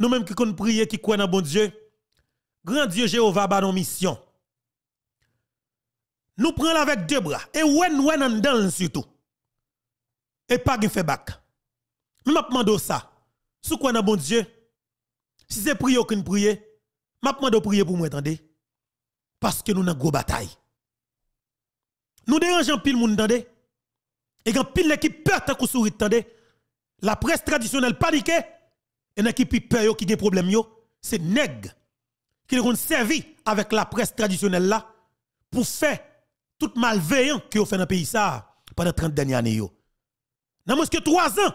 nous-mêmes qui prions prier, qui croyons en bon Dieu, grand Dieu Jéhovah, a nos missions. Nous prenons avec deux bras. Et ouais, nous en dans surtout. Et pas de fait bac Mais ma demande ça. Sous quoi dans bon Dieu? Si c'est prier aucune prier, ma demande prier pour moi, entendez? Parce que nous avons une grosse bataille. Nous dérangeons pile monde, entendez? Et quand pile l'équipe perd tant qu'on sourit, entendez? La presse traditionnelle paniquée et dans qui peur qui des problèmes yo, c'est nèg qui ont servi avec la presse traditionnelle là pour faire tout malveillant que ont fait dans pays ça pendant 30 dernières années yo. Dans que 3 ans,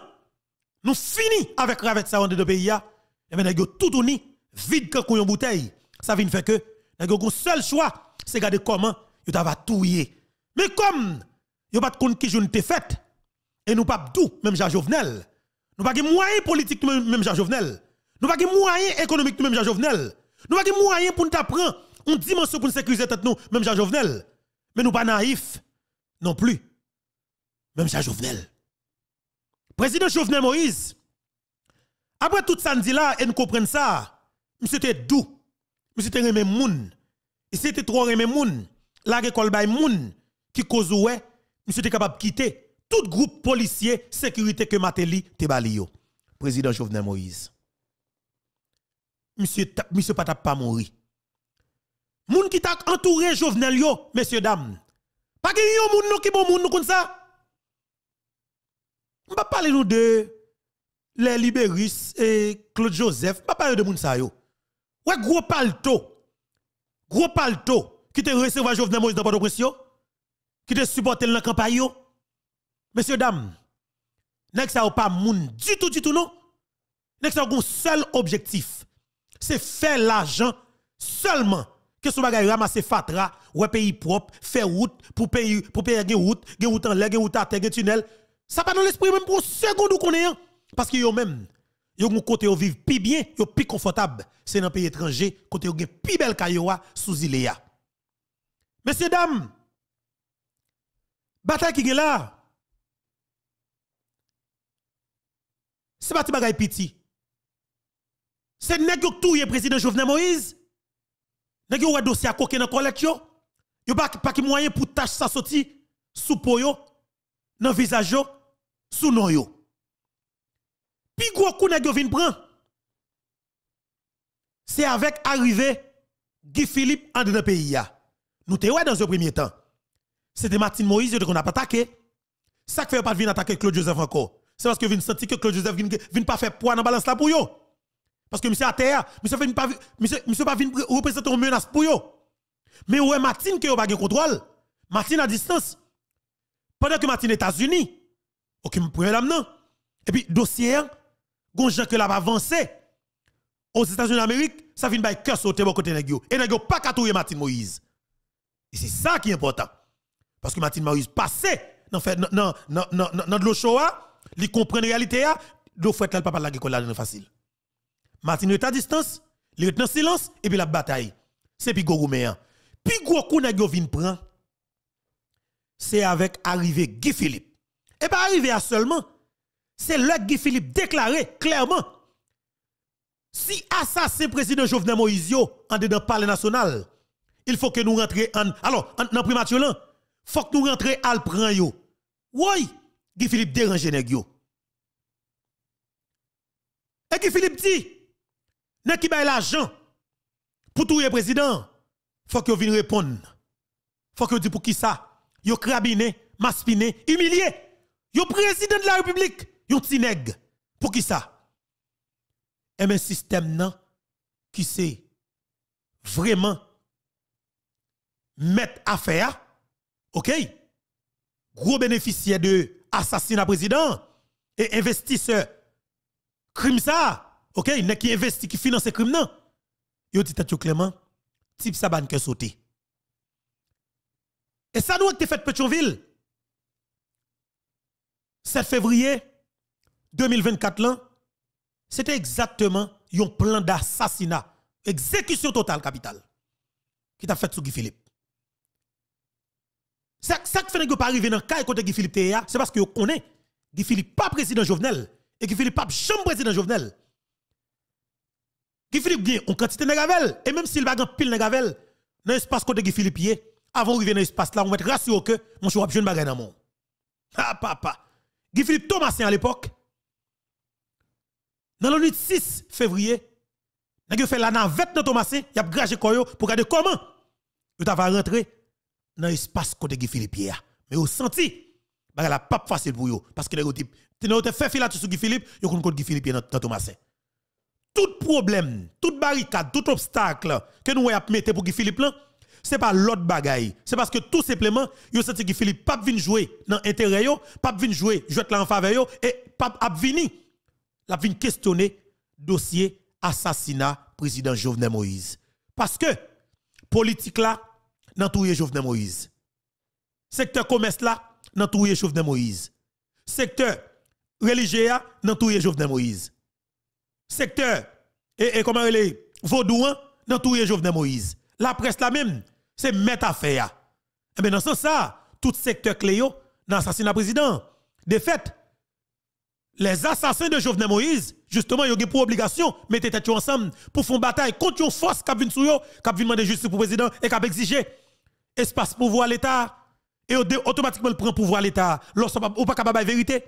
nous fini avec ravette ça dans le pays là et ben yo tout uni vide que une bouteille. Ça vient faire que nèg yo seul choix c'est garder comment yo avons va oublié. Mais comme yo pas de qui joue te fait, et nous pas tout même Jean Jovenel nous n'avons pas de moyens politiques, même Jean Jovenel. Nous n'avons pas de moyens économiques, même Jean Jovenel. Nous n'avons pas de moyens pour nous apprendre une dimension pour nous sécuriser nous, même Jean Jovenel. Mais nous pas naïfs non plus. Même Jean Jovenel. Président Jovenel Moïse, après tout ça, dit là, et nous comprenons ça, monsieur était doux, monsieur était remé moun, il s'était trop remé moun, la récolte moun, qui cause ouais, monsieur était capable de quitter tout groupe policier sécurité que Mateli te balio. Président Jovenel Moïse. Monsieur, monsieur Patap pas Moun qui t'a entouré Jovenel messieurs dames. Pas que yon moun nou ki bon moun nou comme ça. On parler de les libéristes et Claude Joseph. On va parler de moun sa yo. Ouais gros palto. Gros palto qui te recevoir Jovenel Moïse dans pas de Qui te supporté dans la campagne yo. Messieurs, dames, nest pas moun du tout, du tout, non? Nest un seul objectif, c'est faire l'argent seulement. Que ce bagay ramasser fatra, ou pays propre, faire route, pour payer, pour payer des route, route en l'air, route à terre, tunnel. Ça pas dans l'esprit même pour un seconde ou qu'on est. Hein? Parce que yon même, yon kote côté où vivre plus bien, yon plus confortable, c'est dans pays étranger, côté yon gen plus belle kayoa sous iléa. Messieurs dames, bataille qui est là, c'est pas bagay petit. C'est nèg yo est président Jovenel Moïse. Nèg yo wè dossier à coquer dans yo. Yo pa pas ki moyen pour tâche sa sorti sous po yo, nan visage yo, sou non yo. Pi gros kou nèg yo vin pran. C'est avec arrivé Guy Philippe en dans pays Nous te dans un premier temps. C'était Martin Moïse on a pas attaqué. Ça fait pas venir attaquer Claude Joseph encore c'est parce que vous senti que Claude Joseph vient pas faire poids dans la balance là pour eux. Parce que monsieur à terre, monsieur ne pas monsieur monsieur pas représenter une menace pour eux. Mais est Martine qui pas de contrôle. Martine à distance. Pendant que Martine États-Unis, OK, me prend Et puis dossier vous hein, gens que là avancé aux États-Unis d'Amérique, ça vient by cœur sauter côté de Et nèg pas qu'à martin Martine Moïse. Et c'est ça qui est important. Parce que Martine Moïse passé dans fait dans dans de l'eau hein li comprend la réalité a, do fouet là papa la l'école là facile. Martin est à distance, il est en silence et puis la bataille. C'est puis gros Puis gros vin C'est avec arrivé Guy Philippe. Et eh pas ben, arrivé à seulement c'est le Guy Philippe déclaré clairement si assassin président Jovenel Moïse en dedans palais national, il faut que nous rentrions en alors en, le primature il faut que nous rentrions à le Oui. Qui Philippe dérange nèg yo. Et qui Philippe dit nèg qui baille l'argent pour tout président, faut que vienne répondre. Faut que dit pour qui ça Yo crabiné, maspiné, humilié. Yo président de la République, yo petit nèg. Pour qui ça Et eh un ben, système nan qui sait... vraiment mettre affaire OK Gros bénéficiaire de assassinat président et investisseur crime ça OK il n'est qui investit, qui finance crime non yo dit tête clairement type ça banque et ça nous a fait Petionville 7 février 2024 là c'était exactement un plan d'assassinat exécution totale capital qui t'a fait sous Guy Philippe ça que fait pas arrivé dans le cas côté Philippe Théa, c'est parce que vous connaissez Guy Philippe pas président Jovenel et que Philippe pas jamais président Jovenel. Guy Philippe bien, on quantité de gavel et même s'il va grand pile de gavel dans l'espace côté Guy Philippe avant avant d'arriver dans l'espace là, on va être rassuré que mon chou a jeune bagaille dans mon. Ah papa. Guy Philippe Thomasin à l'époque dans le 6 février, a fait la navette de Thomasin, il a gragé koyo pour regarder comment il va rentrer dans l'espace côté Guy Philippe Mais vous senti, bah la pas facile pour vous. Parce que les type, tu fait fil sur Guy Philippe, vous avez Guy Philippe dans Thomas. Tout problème, toute barricade, tout obstacle que nous avons mis pour Guy Philippe là, n'est pas l'autre bagaille. C'est parce que tout simplement, vous senti que Philippe pas vient jouer dans l'intérêt, yo, pas vient jouer, jouer là en faveur et pas a questionné La vient questionner dossier assassinat président Jovenel Moïse. Parce que politique là dans tout Jovenel Moïse. Secteur commerce là, dans tout Jovenel Moïse. Secteur religieux dans tout Jovenel Moïse. Secteur et, comment est vaudouin dans tout Jovenel Moïse. La presse là même, c'est mettre Et bien dans ce sens ça, tout secteur clé dans l'assassinat président. De fait, les assassins de Jovenel Moïse, justement, ils ont pour obligation de mettre tête ensemble pour faire une bataille contre une force qui a venu sur eux, qui a demander justice pour le président et qui a exigé espace pouvoir l'État. Et automatiquement, le prend pouvoir l'État. Lorsqu'on n'est pas capable de vérité.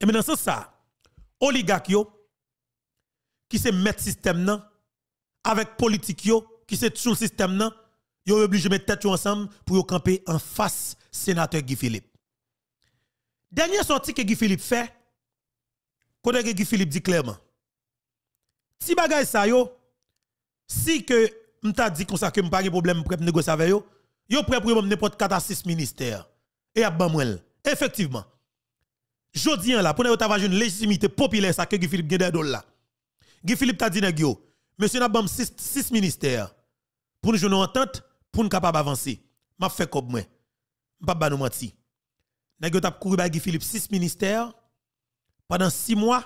Et maintenant, c'est ça. Oligarque, qui se met système, avec politique, qui se sous le système, nan, yo obligé de mettre tête ensemble pour camper en face sénateur Guy Philippe. Dernière sortie que Guy Philippe fait, quand Guy Philippe dit clairement, si bagay ça yo, si que m'ta dit comme ça que pas de problème pour négocier avec yo, yo prêt pour n'importe 4 à 6 ministères. Et à Bamwel. Effectivement. Jodi là, pour nous avoir une légitimité populaire, ça que Philippe a là. Philippe t'a dit, monsieur n'a 6 ministères. Pour nous jouer entente, pour nous capable avancer. M'a fait comme moi. pas nous menti. N'a t'a Guy Philippe 6 ministères pendant 6 mois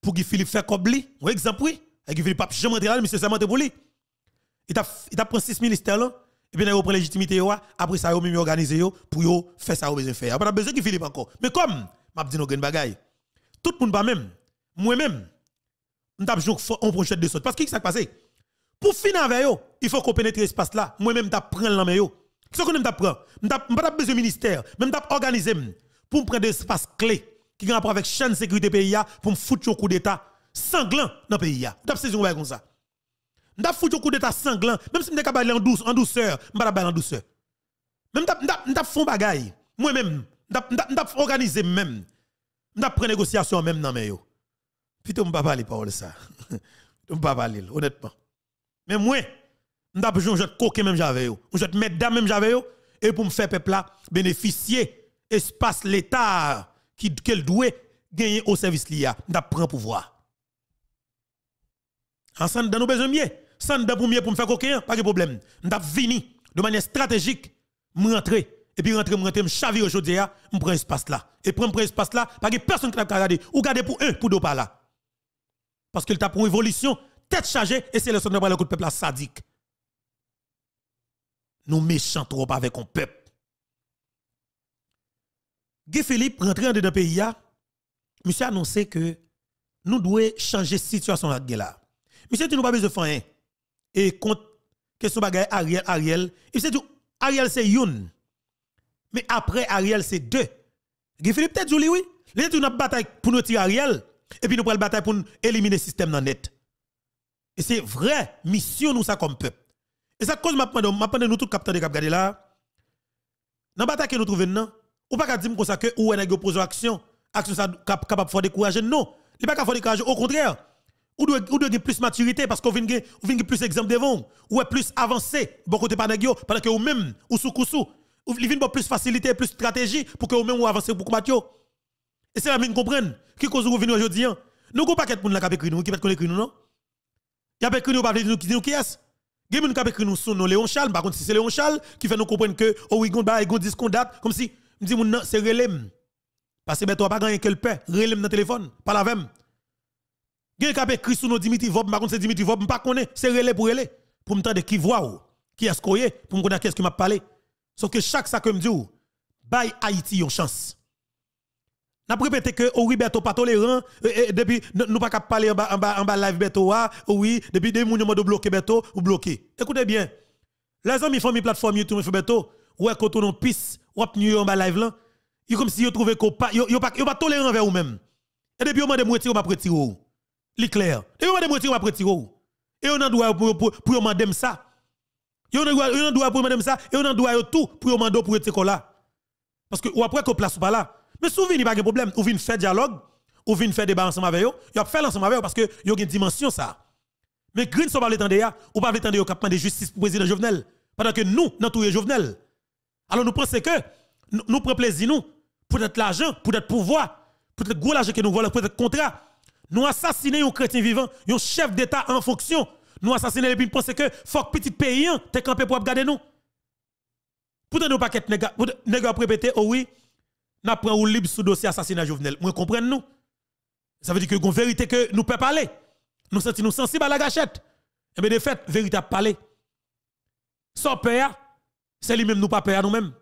pour Guy Philippe faire comme lui. exemple, oui. pas jamais rentré là, monsieur, pour lui. Il t'a pris 6 ministères là. Et puis, vous prenez légitimité, après ça, vous même organisé pour faire ça, vous besoin faire. Vous pas besoin qu'il Philippe encore. Mais comme, m'a dit nos une bagaille tout le monde pas même, moi-même, je jour un projet de saut. Parce que qu'est-ce qui s'est passé? Pour finir avec eux, il faut qu'on pénètre l'espace là. Moi-même, je prendre la main yo. Qu'est-ce qu'on m'tap prendre? M'tap pas besoin ministère, même vais organiser pour prendre des espaces clés qui ont rapport avec chaîne sécurité pays pour me foutre un coup d'état sanglant dans le pays. Vous avez comme ça. M'da foutu de coup d'état sanglant, même si m'da capable en douce, en douceur, m'da pas en douceur. Même m'da fait font bagaille. Moi-même, m'da m'da organiser même. M'da prendre négociation même dans mes yo. Putain, pas parler parole ça. pas parler honnêtement. Mais moi, m'da besoin de coquer même j'avais yo. Je te dame même j'avais yo et pour me faire peuple là bénéficier espace l'état qui qu'elle doit gagner au service l'IA. M'da prend pouvoir. Ensemble, nous besoin mieux sans de premier pour me faire coquin, pas de problème. M'dap vini de manière stratégique, m'rentrer et puis rentrer m'rentre, m'chavir aujourd'hui là, hein. prends un espace là et prend prend espace là pas que personne qui t'a regarder ou garder pour eux, pour deux pas là. Parce qu'il t'a pour une évolution tête chargée et c'est le son de le coup de peuple là sadique. Nous méchants trop avec un peuple. Guy Philippe rentré dans le pays hein. monsieur annoncé que nous devons changer la situation là. Monsieur, tu n'as pas besoin de faire hein et contre question bagarre Ariel Ariel il c'est tout, Ariel c'est une mais après Ariel c'est deux Guy Philippe t'a dit oui il dit une bataille pour nous tirer Ariel et puis nous prenons bataille pour nous éliminer le système dans net et c'est vrai mission nous ça comme peuple et ça cause m'a pendant nous tout capteurs de cap garder là dans bataille que nous trouvons non ou pas dire comme ça que ou avons a action action ça capable de décourager non il pas pouvons pas décourager au contraire ou doit ou doit plus maturité parce qu'on vient vient plus exemple devant ou est plus avancé bon côté pas pendant que ou même ou sous cousou ou vient plus facilité plus stratégie pour que ou même ou avancer beaucoup matio et c'est la mine comprendre qui cause ou vient aujourd'hui hein? nous pas paquet pour la cap nous qui peut connaître nous non y a écrit nous pas nous qui nous qui est game nous kap nous son nous Léon Charles par contre si c'est Léon Charles qui fait nous comprendre que oh oui gon ba gon qu'on date comme si me dit mon c'est relem parce que ben toi pas gagner quel père relem dans téléphone pas la même Gen kapé cri sous nos Dimitri Vob, par contre c'est Dimitri Vob, pas connaît, c'est relé pour relé pour me tendre qui voit ou, qui est ce pour me connaître qu'est-ce qui m'a parlé. Sauf que chaque ça que me dit ou, bail Haïti une chance. N'a répété que Oriberto oh pas tolérant depuis nous pas capable parler en bas en bas en bas live Beto ah, oh oui, depuis des moun de bloquer Beto ou bloquer. Écoutez bien. Les amis famille plateforme YouTube fait Beto, ouais quand on pisse, ou en bas live là, comme si yo trouvé que pas yo pas tolérant envers ou même. Et depuis on m'a demandé retirer ou pas retirer l'éclair. Et vous m'avez retiré, après Et on a droit pour pour madame ça. Et on a droit pour madame ça et on a droit tout pour mando pour être là. Parce que ou après qu'on place pas là. Mais souvent il n'y a pas de problème, ou vient faire dialogue, ou vient faire débat ensemble avec eux, il a fait ensemble avec eux parce que y a une dimension ça. Mais Green sont pas l'étendre ya, ou pas l'étendre au capement de justice pour président Jovenel pendant que nous dans tout Jovenel. Alors nous pensons que nous, prenons plaisir nous pour être l'argent, pour notre pouvoir, pour le gros l'argent que nous voulons, pour notre contrat nous assassinons un chrétien vivant, un chef d'État en fonction. Nous assassinons et puis pensons que les petit pays hein, t'es campé pour regarder nous. Pourtant, nous pas qu'être nègre, nègre répéter, oh oui, nous prenons libre sous dossier assassinat Jovenel. Vous comprenez nous? Ça veut dire que une vérité que nous pouvons parler. Nous sentons sensibles à la gâchette. Et eh bien, de fait, vérité à parler. Sans peur, c'est lui-même nous pas peur nous-mêmes.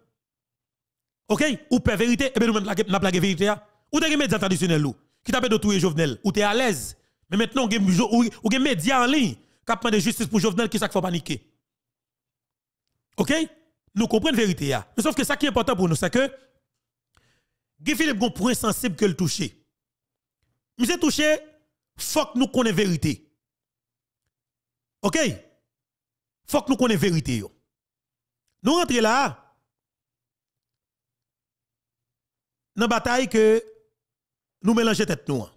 OK? Ou peur vérité, et eh bien nous-mêmes nous la vérité. Hein. Ou des médias traditionnels, nous qui t'a de tout Jovenel, ou t'es à l'aise. Mais maintenant, ou des médias en ligne qui ont de justice pour Jovenel qui s'en faut paniquer. OK? Nous comprenons la vérité. Mais sauf que ça qui est important pour nous, c'est que Guy Philippe un point sensible que le toucher. c'est touché, faut que nous connaissions la vérité. OK? Faut que nous connaissions la vérité. Nous rentrons là, dans la bataille que nous mélangeons tête nous. Hein.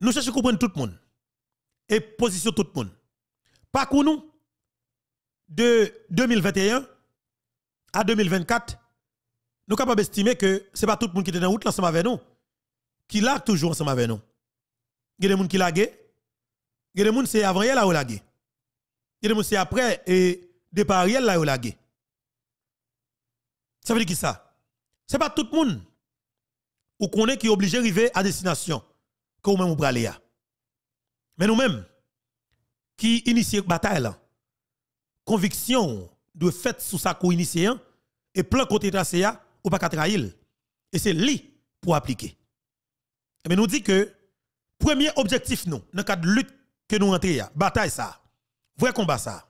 Nous cherchons à comprendre tout le monde et position tout le monde. Pas contre, nous, de 2021 à 2024, nous sommes capables d'estimer que ce n'est pas tout le monde qui est dans la route ensemble avec nous, qui l'a toujours ensemble avec nous. Il y a des gens qui gagné, il y a des gens qui c'est avant là Il y a des gens qui c'est après et départ là ou gagné? Ça veut dire qui ça? Ce n'est pas tout le monde ou est qui est obligé d'arriver à destination que vous-même Mais nous-mêmes, qui la bataille conviction de fait sous sa co initié et plein côté tracé ou pas trahir. Et c'est lui pour appliquer. E Mais nous dit que premier objectif nous dans cadre de lutte que nous rentrons bataille ça, vrai combat ça.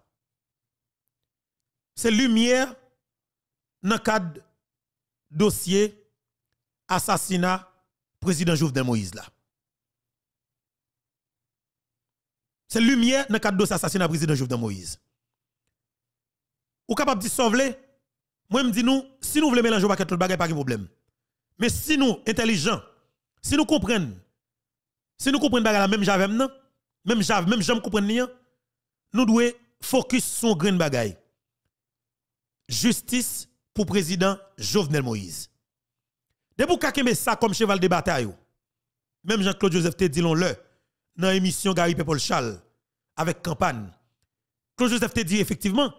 C'est lumière dans cadre dossier assassinat président Jovenel Moïse là. C'est lumière dans le cadre de l'assassinat président Jovenel Moïse. Ou capable de sauver, moi me dis nous, si nous voulons mélanger tout le bagage pas de problème. Mais si nous intelligents, si nous comprenons, si nous comprenons la même j'avais même même j'avais même j'aime comprendre nous devons focus sur grain bagage. Justice pour président Jovenel Moïse. De vous kakembe ça comme cheval de bataille. Même Jean-Claude Joseph te dit l'on le dans l'émission Gary Pepol Chal avec campagne. Claude Joseph te dit effectivement,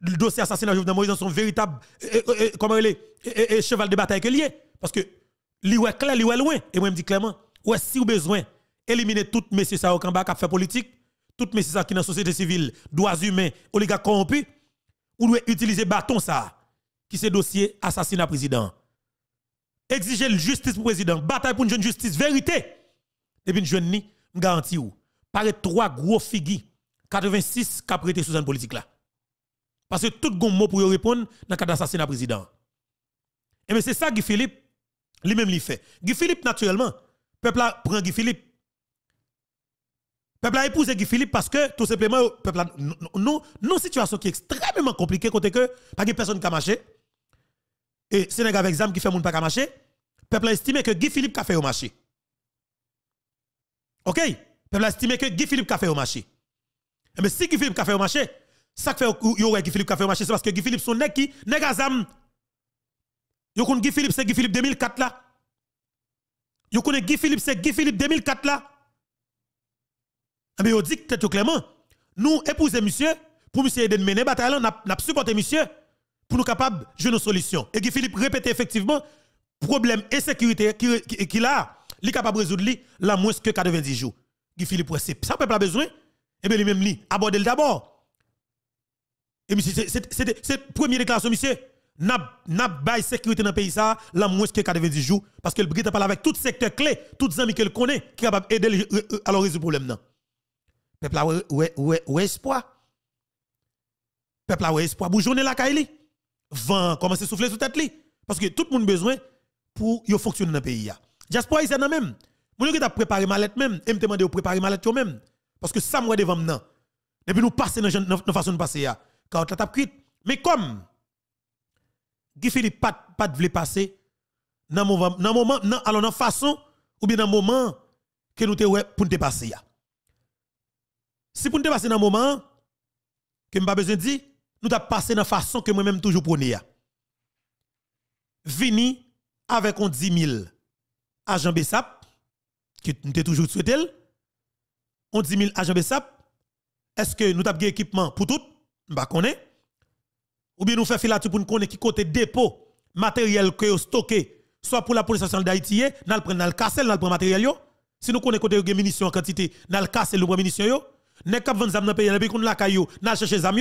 le dossier assassinat Jovenel Moïse sont véritable eh, eh, eh, comment est cheval de bataille que lié parce que li est clair li est loin et moi me dis clairement ouais si ou besoin éliminer tout messieurs ça au kamba qui fait politique tout messieurs ça qui dans société civile droits humains oligarques corrompus ou doit utiliser bâton ça qui c'est dossier assassinat président exiger la justice pour le président, bataille pour une jeune justice, vérité. puis une jeune, je garantis vous, par trois gros figures, 86 qui prêté sous cette politique là. Parce que tout le mot pour y répondre dans le cas d'assassinat président. Et mais c'est ça Guy Philippe, lui-même, lui fait. Guy Philippe, naturellement, peuple a prend Guy Philippe. Peuple a épousé Guy Philippe parce que, tout simplement, peuple a, nous, situation qui est extrêmement compliquée, côté que, pas personne qui a marché et Sénégal avec Zam qui fait moun pas marcher, peuple a estime que Guy Philippe a fait au marché. OK Peuple a estime que Guy Philippe a fait au marché. Mais eh ben, si Guy Philippe a fait au marché, ça fait yo Guy Philippe a fait au marché c'est parce que Guy Philippe son nèg qui Zam. Yo kon Guy Philippe c'est Guy Philippe 2004 là. Yo kon Guy Philippe c'est Guy Philippe 2004 là. Mais eh ben, yo dit très clairement, nous épouser monsieur pour monsieur aider mener bataille n'a pas supporté monsieur pour nous capables de nos solutions. Et qui Philippe répète effectivement, problème insécurité qui, qui, a, là, il est capable de résoudre la moins que 90 jours. Guy Philippe, c'est ça, peuple a besoin. Et eh bien, lui-même, lui, aborder le d'abord. Et monsieur, c'est la première déclaration, monsieur. N'a pas sécurité dans le pays, ça, la moins que 90 jours. Parce que le a parlé avec tout secteur clé, les amis qu'elle connaît, qui est capable d'aider euh, euh, à résoudre le problème. Peuple a espoir. Peuple a espoir pour journée la Kaili vent commencer à souffler sous tête li. Parce que tout le monde a besoin pour fonctionner dans le pays. Diaspora ici nan même. Moun qui t'a préparé lettre même, et me demande de préparer ma yo même parce que ça moi devant Et Depuis nous passer dans notre façon de passer Quand la tape Mais comme Guy Philippe pas pas voulait passer dans moment dans moment nan, alors dans façon ou bien dans moment que nous te pour te passer ya. Si pour nous passer dans moment que pas besoin de dire nous avons passé dans la façon que moi-même toujours prôné. Vini avec 10 000 agents BESAP, qui nous avons toujours souhaité, 10 000 agents BESAP, est-ce que nous avons un équipement pour tout Nous ne Ou bien nous faisons filature pour nous connaître qui côté dépôt, matériel que vous stocké, soit pour la police nationale d'Haïti, nous prenons dans le casse nous prenons matériel. Si nous connaissons côté munitions en quantité, nous le cassel. nous avons prenons munitions. Nous avons 20 zam dans le pays, nous avons la caillou, nous avons cherché zam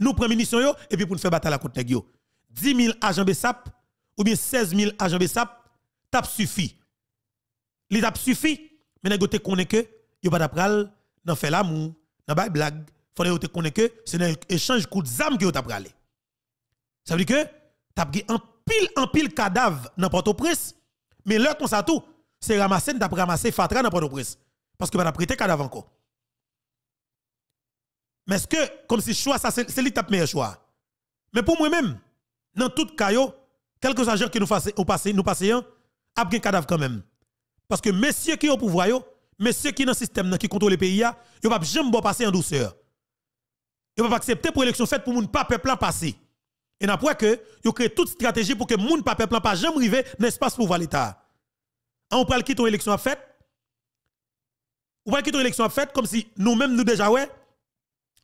nous prenons munitions et puis pour nous faire bataille à contre 10 000 agents BSAP ou bien 16 000 agents BSAP, suffit. Les tap suffit, mais nous te connaît que yo pas d'apral nan faire l'amour, nan bail blague, faut te connaît que c'est un échange coup de zam que yo t'a Ça veut dire que tap gè un pile en pile cadavre dans Port-au-Prince, mais l'heure qu'on ça tout, c'est ramasser t'a ramasser fatra dans Port-au-Prince parce que pas prêter cadavre encore. Mais ce que, comme si choix, ça, c'est l'étape meilleur choix. Mais pour moi-même, dans tout cas, quelques agents qui nous passent, nous passent hein, a un cadavre quand même. Parce que messieurs qui ont au pouvoir, messieurs qui dans le système, qui contrôle le pays, ils ne peuvent jamais passer en douceur. Ils ne peuvent accepter pour l'élection faite pour ne pas peuple passer. Et après que, ils créent toute stratégie pour que les gens pas peuple pas jamais arriver dans l'espace pour l'État. Ah, on parle qui ton élection a faite. On parle quitter ton élection a faite comme si nous-mêmes nous déjà ouais,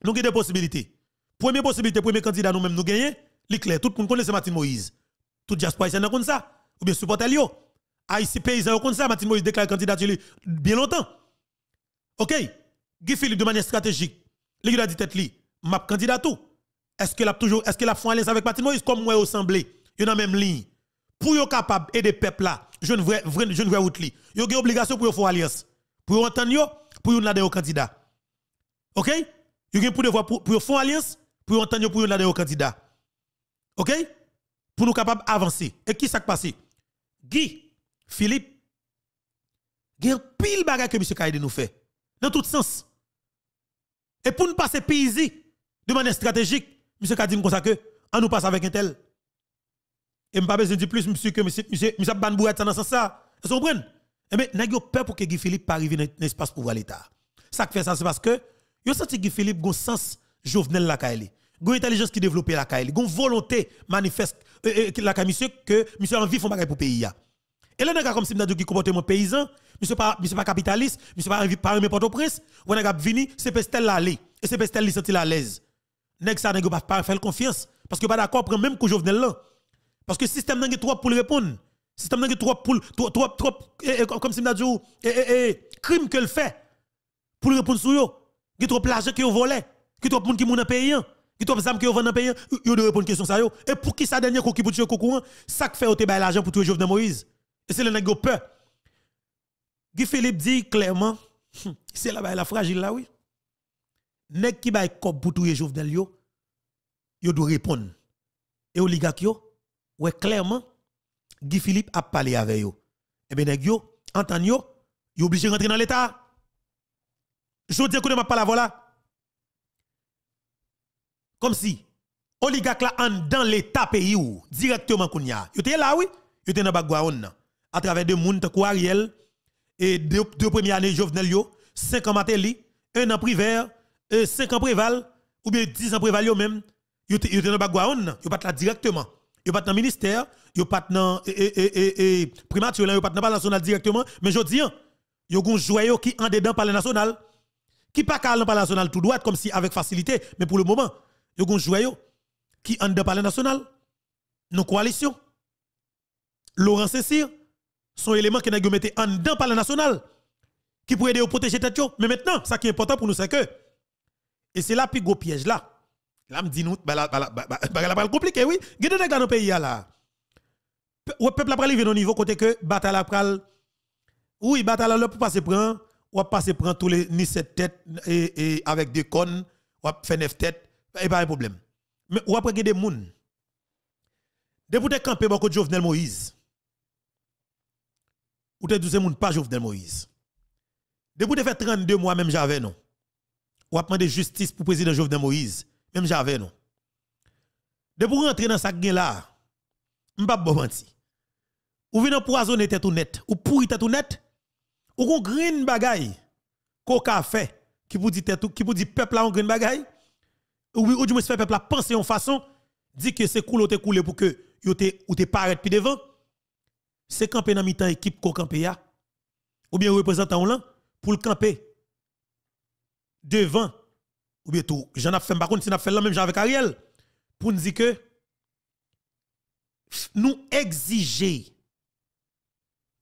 nous avons des possibilités. Première possibilité, premier candidat nous-mêmes nous gagnons, clair. Tout le monde connaît Martin Moïse. Tout diaspora pas comme ça. Ou bien supporter Lyon. pays paysan comme ça. Martin Moïse déclare candidature bien longtemps. OK. Guy Philippe, de manière stratégique, il a dit tête suis m'a candidat tout. Est-ce qu'il a toujours, est-ce que la alliance avec Martin Moïse comme moi au semblé? Il y a même ligne. Pour être capable d'aider le peuple là, je ne vois route li. Il y a une obligation pour faire alliance. Pour entendre, pour yon candidat. OK? Vous avez pour devoir pour faire alliance, pour entendre pour là au candidat. OK Pour nous capables d'avancer. Et qui s'est passé Guy, Philippe, il y a pile bagage que M. Kaïde nous fait. Dans tout sens. Et pour nous passer pays, de manière stratégique, M. Kaïde nous consacre, on nous passe avec un tel. Et je pas besoin de plus, monsieur, que M. monsieur, monsieur, ban ça dans ce sens Vous comprenez? Eh n'a peur pour que Guy Philippe pas arrive dans l'espace pour voir l'État. Ça fait ça, c'est parce que Yo senti que Philippe gon sens Jovenel la kaili. Gon intelligence qui développe la kaili, gon volonté manifeste euh, euh, la monsieur que monsieur envie font bagaille pour pays Et là a comme si qu'il qui mon paysan, monsieur pas monsieur pas capitaliste, monsieur pas envie pas Port-au-Prince, on nèg vini, c'est Pestel la li. Et c'est Pestel li senti à l'aise. Nèg sa nèg pas faire confiance parce que pas d'accord prend même que Jovenel là. Parce que le système n'a trop pour répondre. Le système n'a trop pour trop trop eh, eh, comme si on a eh, crime que le fait pour répondre sur eux qui trop l'argent qui volé, qui trop monde qui mon en payant, qui trop zam qui vend en payant, il doit répondre question ça Et pour qui ça dernier qui pour tuer courant, ça fait au te bail l'argent pour tuer de Moïse. Et c'est le nèg peur. Guy Philippe dit clairement, hum, c'est là bas la fragile là oui. Nèg qui bail cop pour tuer Jovenel yo, il doit répondre. Et oligarque yo, ouais clairement Guy Philippe a parlé avec yo. Et eh ben nèg yo, entend yo, yo obligé rentrer dans l'état. Je dis que pas la voilà. Comme si, oligarque là, en dans l'État pays ou, directement qu'on y a. Yote là, oui. était dans là à travers de mouns, comme Ariel, et deux, de premières années Jovenel yo, ans Matéli, 1 an privé, 5 ans Préval, ou bien 10 ans Préval yo même. était dans Bagouaon, yo pas là directement. Yo pas dans ministère, yo pas dans, et, et, et, primature, yo pas dans la directement, mais je dis, hein, yo gon qui en dedans par le national qui pas qu'à national national tout droit, comme si avec facilité, mais pour le moment, il y a un qui en dans national, nos coalitions. Laurent Cessir, des éléments qui n'a pas mis en de par national, qui pourrait aider à protéger tête. Mais maintenant, ça qui est important pour nous, c'est que, et c'est là, puis gros piège là. Là, me dit nous, bah là, bah là, bah, bah, bah compliqué, oui. Gardez dans nos pays là. Le peuple a arriver au niveau côté que bataille la, oui, bataille là pour se prendre, ou pas passer prendre tous les ni sept têtes et, avec des cônes, ou à faire neuf têtes, et pas de problème. Mais ou après des moun. Député campé beaucoup de Jovenel Moïse. Ou te douze moun pas Jovenel Moïse. de fait 32 mois même j'avais non. Ou a justice pour président Jovenel Moïse, même j'avais non. Depuis rentrer dans sa guerre là, m'pa bon menti. Ou vient empoisonner tête tout net, ou pourri tête tout net, ou qu'on green bagay, qu'on a fait, qui vous dit tout, qui vous dit peuple a on green bagay, ou, ou du moins fait peuple la penser en façon, dit que c'est cool ou te coulé pour que ou te, ou te puis devant, c'est camper dans mi-temps équipe qu'on ya, ou bien représentant là, pour le camper devant, ou bien tout, j'en a fait, par contre, si a fait la même, j'en avec Ariel, pour nous dire que nous exiger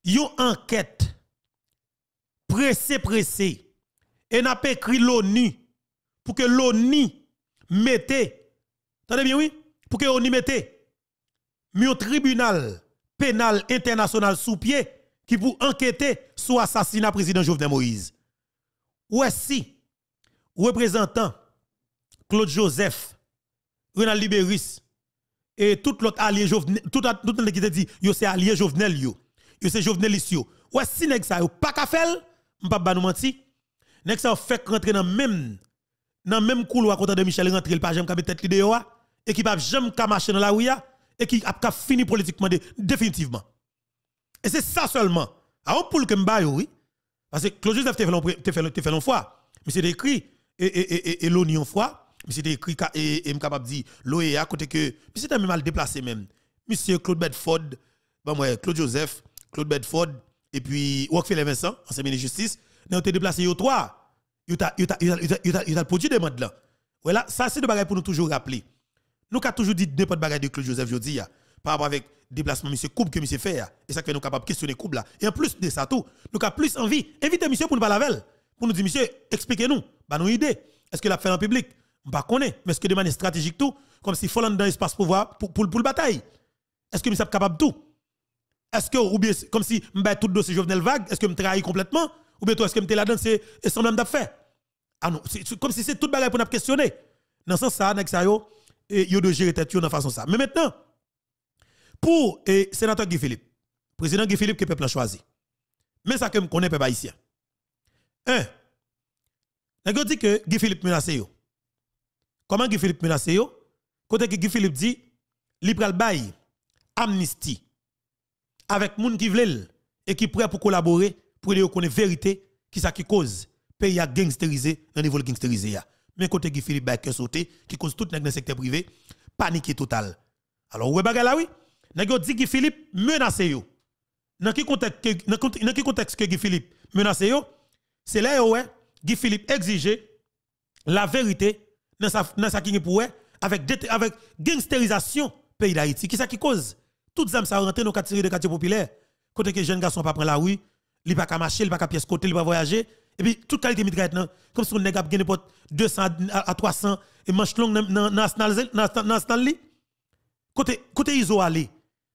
une enquête pressé, pressé. Et n'a pas écrit l'ONU pour que l'ONU mette, attendez bien, oui, pour que l'ONU mette, mon tribunal pénal international sous pied qui pour enquêter sur l'assassinat président Jovenel Moïse. Ou si, représentant Claude Joseph, Renal Liberis, et tout l'autre allié Jovenel, tout l'autre qui te dit, yo c'est allié Jovenel yo, yo c'est Jovenel yo. Ou si nèg sa pas qu'à faire? M'papa pas nous mentir. Nèg ça fait rentrer dans même dans même couloir côté de Michel rentrer, il pas jamais capable tête l'idée et qui pas jamais ka marcher dans la rue et qui a fini politiquement définitivement. Et c'est ça seulement. Alors ah, pour que m'ba oui. Parce que Claude Joseph te fait l'on fois. Mais c'est écrit et et et, l'onion fois. Mais c'était écrit et et capable dire l'OEA côté que mais c'était même mal déplacé même. Monsieur Claude Bedford, bon moi Claude Joseph, Claude Bedford et puis Rockefeller Vincent, ancien ministre de justice, nous avons déplacé au 3. Ils ont produit des modes là. Voilà, ça c'est des bagages pour nous toujours rappeler. Nous avons toujours dit deux pas de Claude Joseph Jodi par rapport avec déplacement monsieur Coupe que monsieur fait et ça fait nous de questionner Koub là. Et en plus de ça tout, nous avons plus envie d'inviter monsieur pour nous parler pour nous dire monsieur expliquez-nous, bah nous idée. Est-ce que l'a fait en public Bah pas, mais est-ce que de manière stratégique tout comme si Folland dans l'espace pouvoir pour pour, le bataille. Est-ce que M. est capable tout est-ce que, ou bien, comme si je tout dossier Jovenel Vague, est-ce que je trahis complètement Ou bien, est-ce que je là dedans c'est même d'affaire Ah non, c'est comme si c'est toute bagarre pour nous questionner. Dans ce sens, ça, nek ça yo, et yo de gérer tête de façon ça. Mais maintenant, pour et, sénateur Guy Philippe, président Guy Philippe que peuple a choisi. Mais ça que me connaît peuple haïtien. Un, nek dit que Guy Philippe menace yo. Comment Guy Philippe menace yo? Côté que Guy Philippe dit, Libéral bail, amnistie avec gens qui veulent et qui prêt pour collaborer pour les connaître vérité qui ça qui cause pays a gangsterisé un niveau gangsterisé mais côté Philippe a sauté qui cause tout dans le secteur privé panique totale alors ouais bagala oui nèg dit que Philippe menace yo dans quel contexte dans quel contexte que Philippe menace yo c'est là ouais Philippe exige la vérité dans sa dans sa qui pour avec avec gangsterisation pays d'Haïti qui ça qui cause toutes les âmes sont rentrées dans le quartier populaire. Quand les jeunes garçons pas prendre la rue, ils pas marcher, ils pas pièce côté, ils pas voyager. Et puis, toute qualité mitraillette, comme si on a 200 à 300 et manche longue dans le Côté, côté ils ont allé,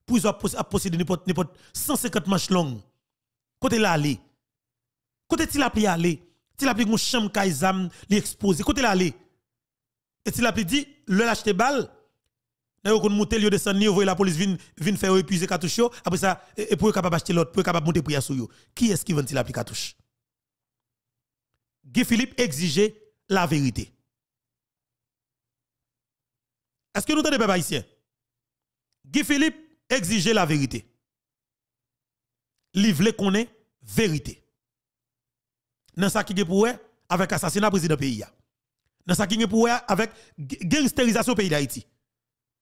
pour ils ont possédé n'importe 150 manches longues. Côté là allé. Côté ils a pris aller. ils ont pris une chambre kaizam, li Côté là allé. Et il a pris dit, le lâcheté balle, vous avez monté, vous descendez, vous voyez la police vient faire épuiser cartouche. Après ça, et pour capable acheter l'autre, pour capable monter prière sur vous. Qui est-ce qui vend la cartouche? Guy Philippe exigeait la vérité. Est-ce que nous entendons pas ici? Guy Philippe exigeait la vérité. Livre qu'on est vérité. Dans ce qui est pour avec assassinat président pays. Dans ce qui est pour avec gangsterisation pays d'Haïti.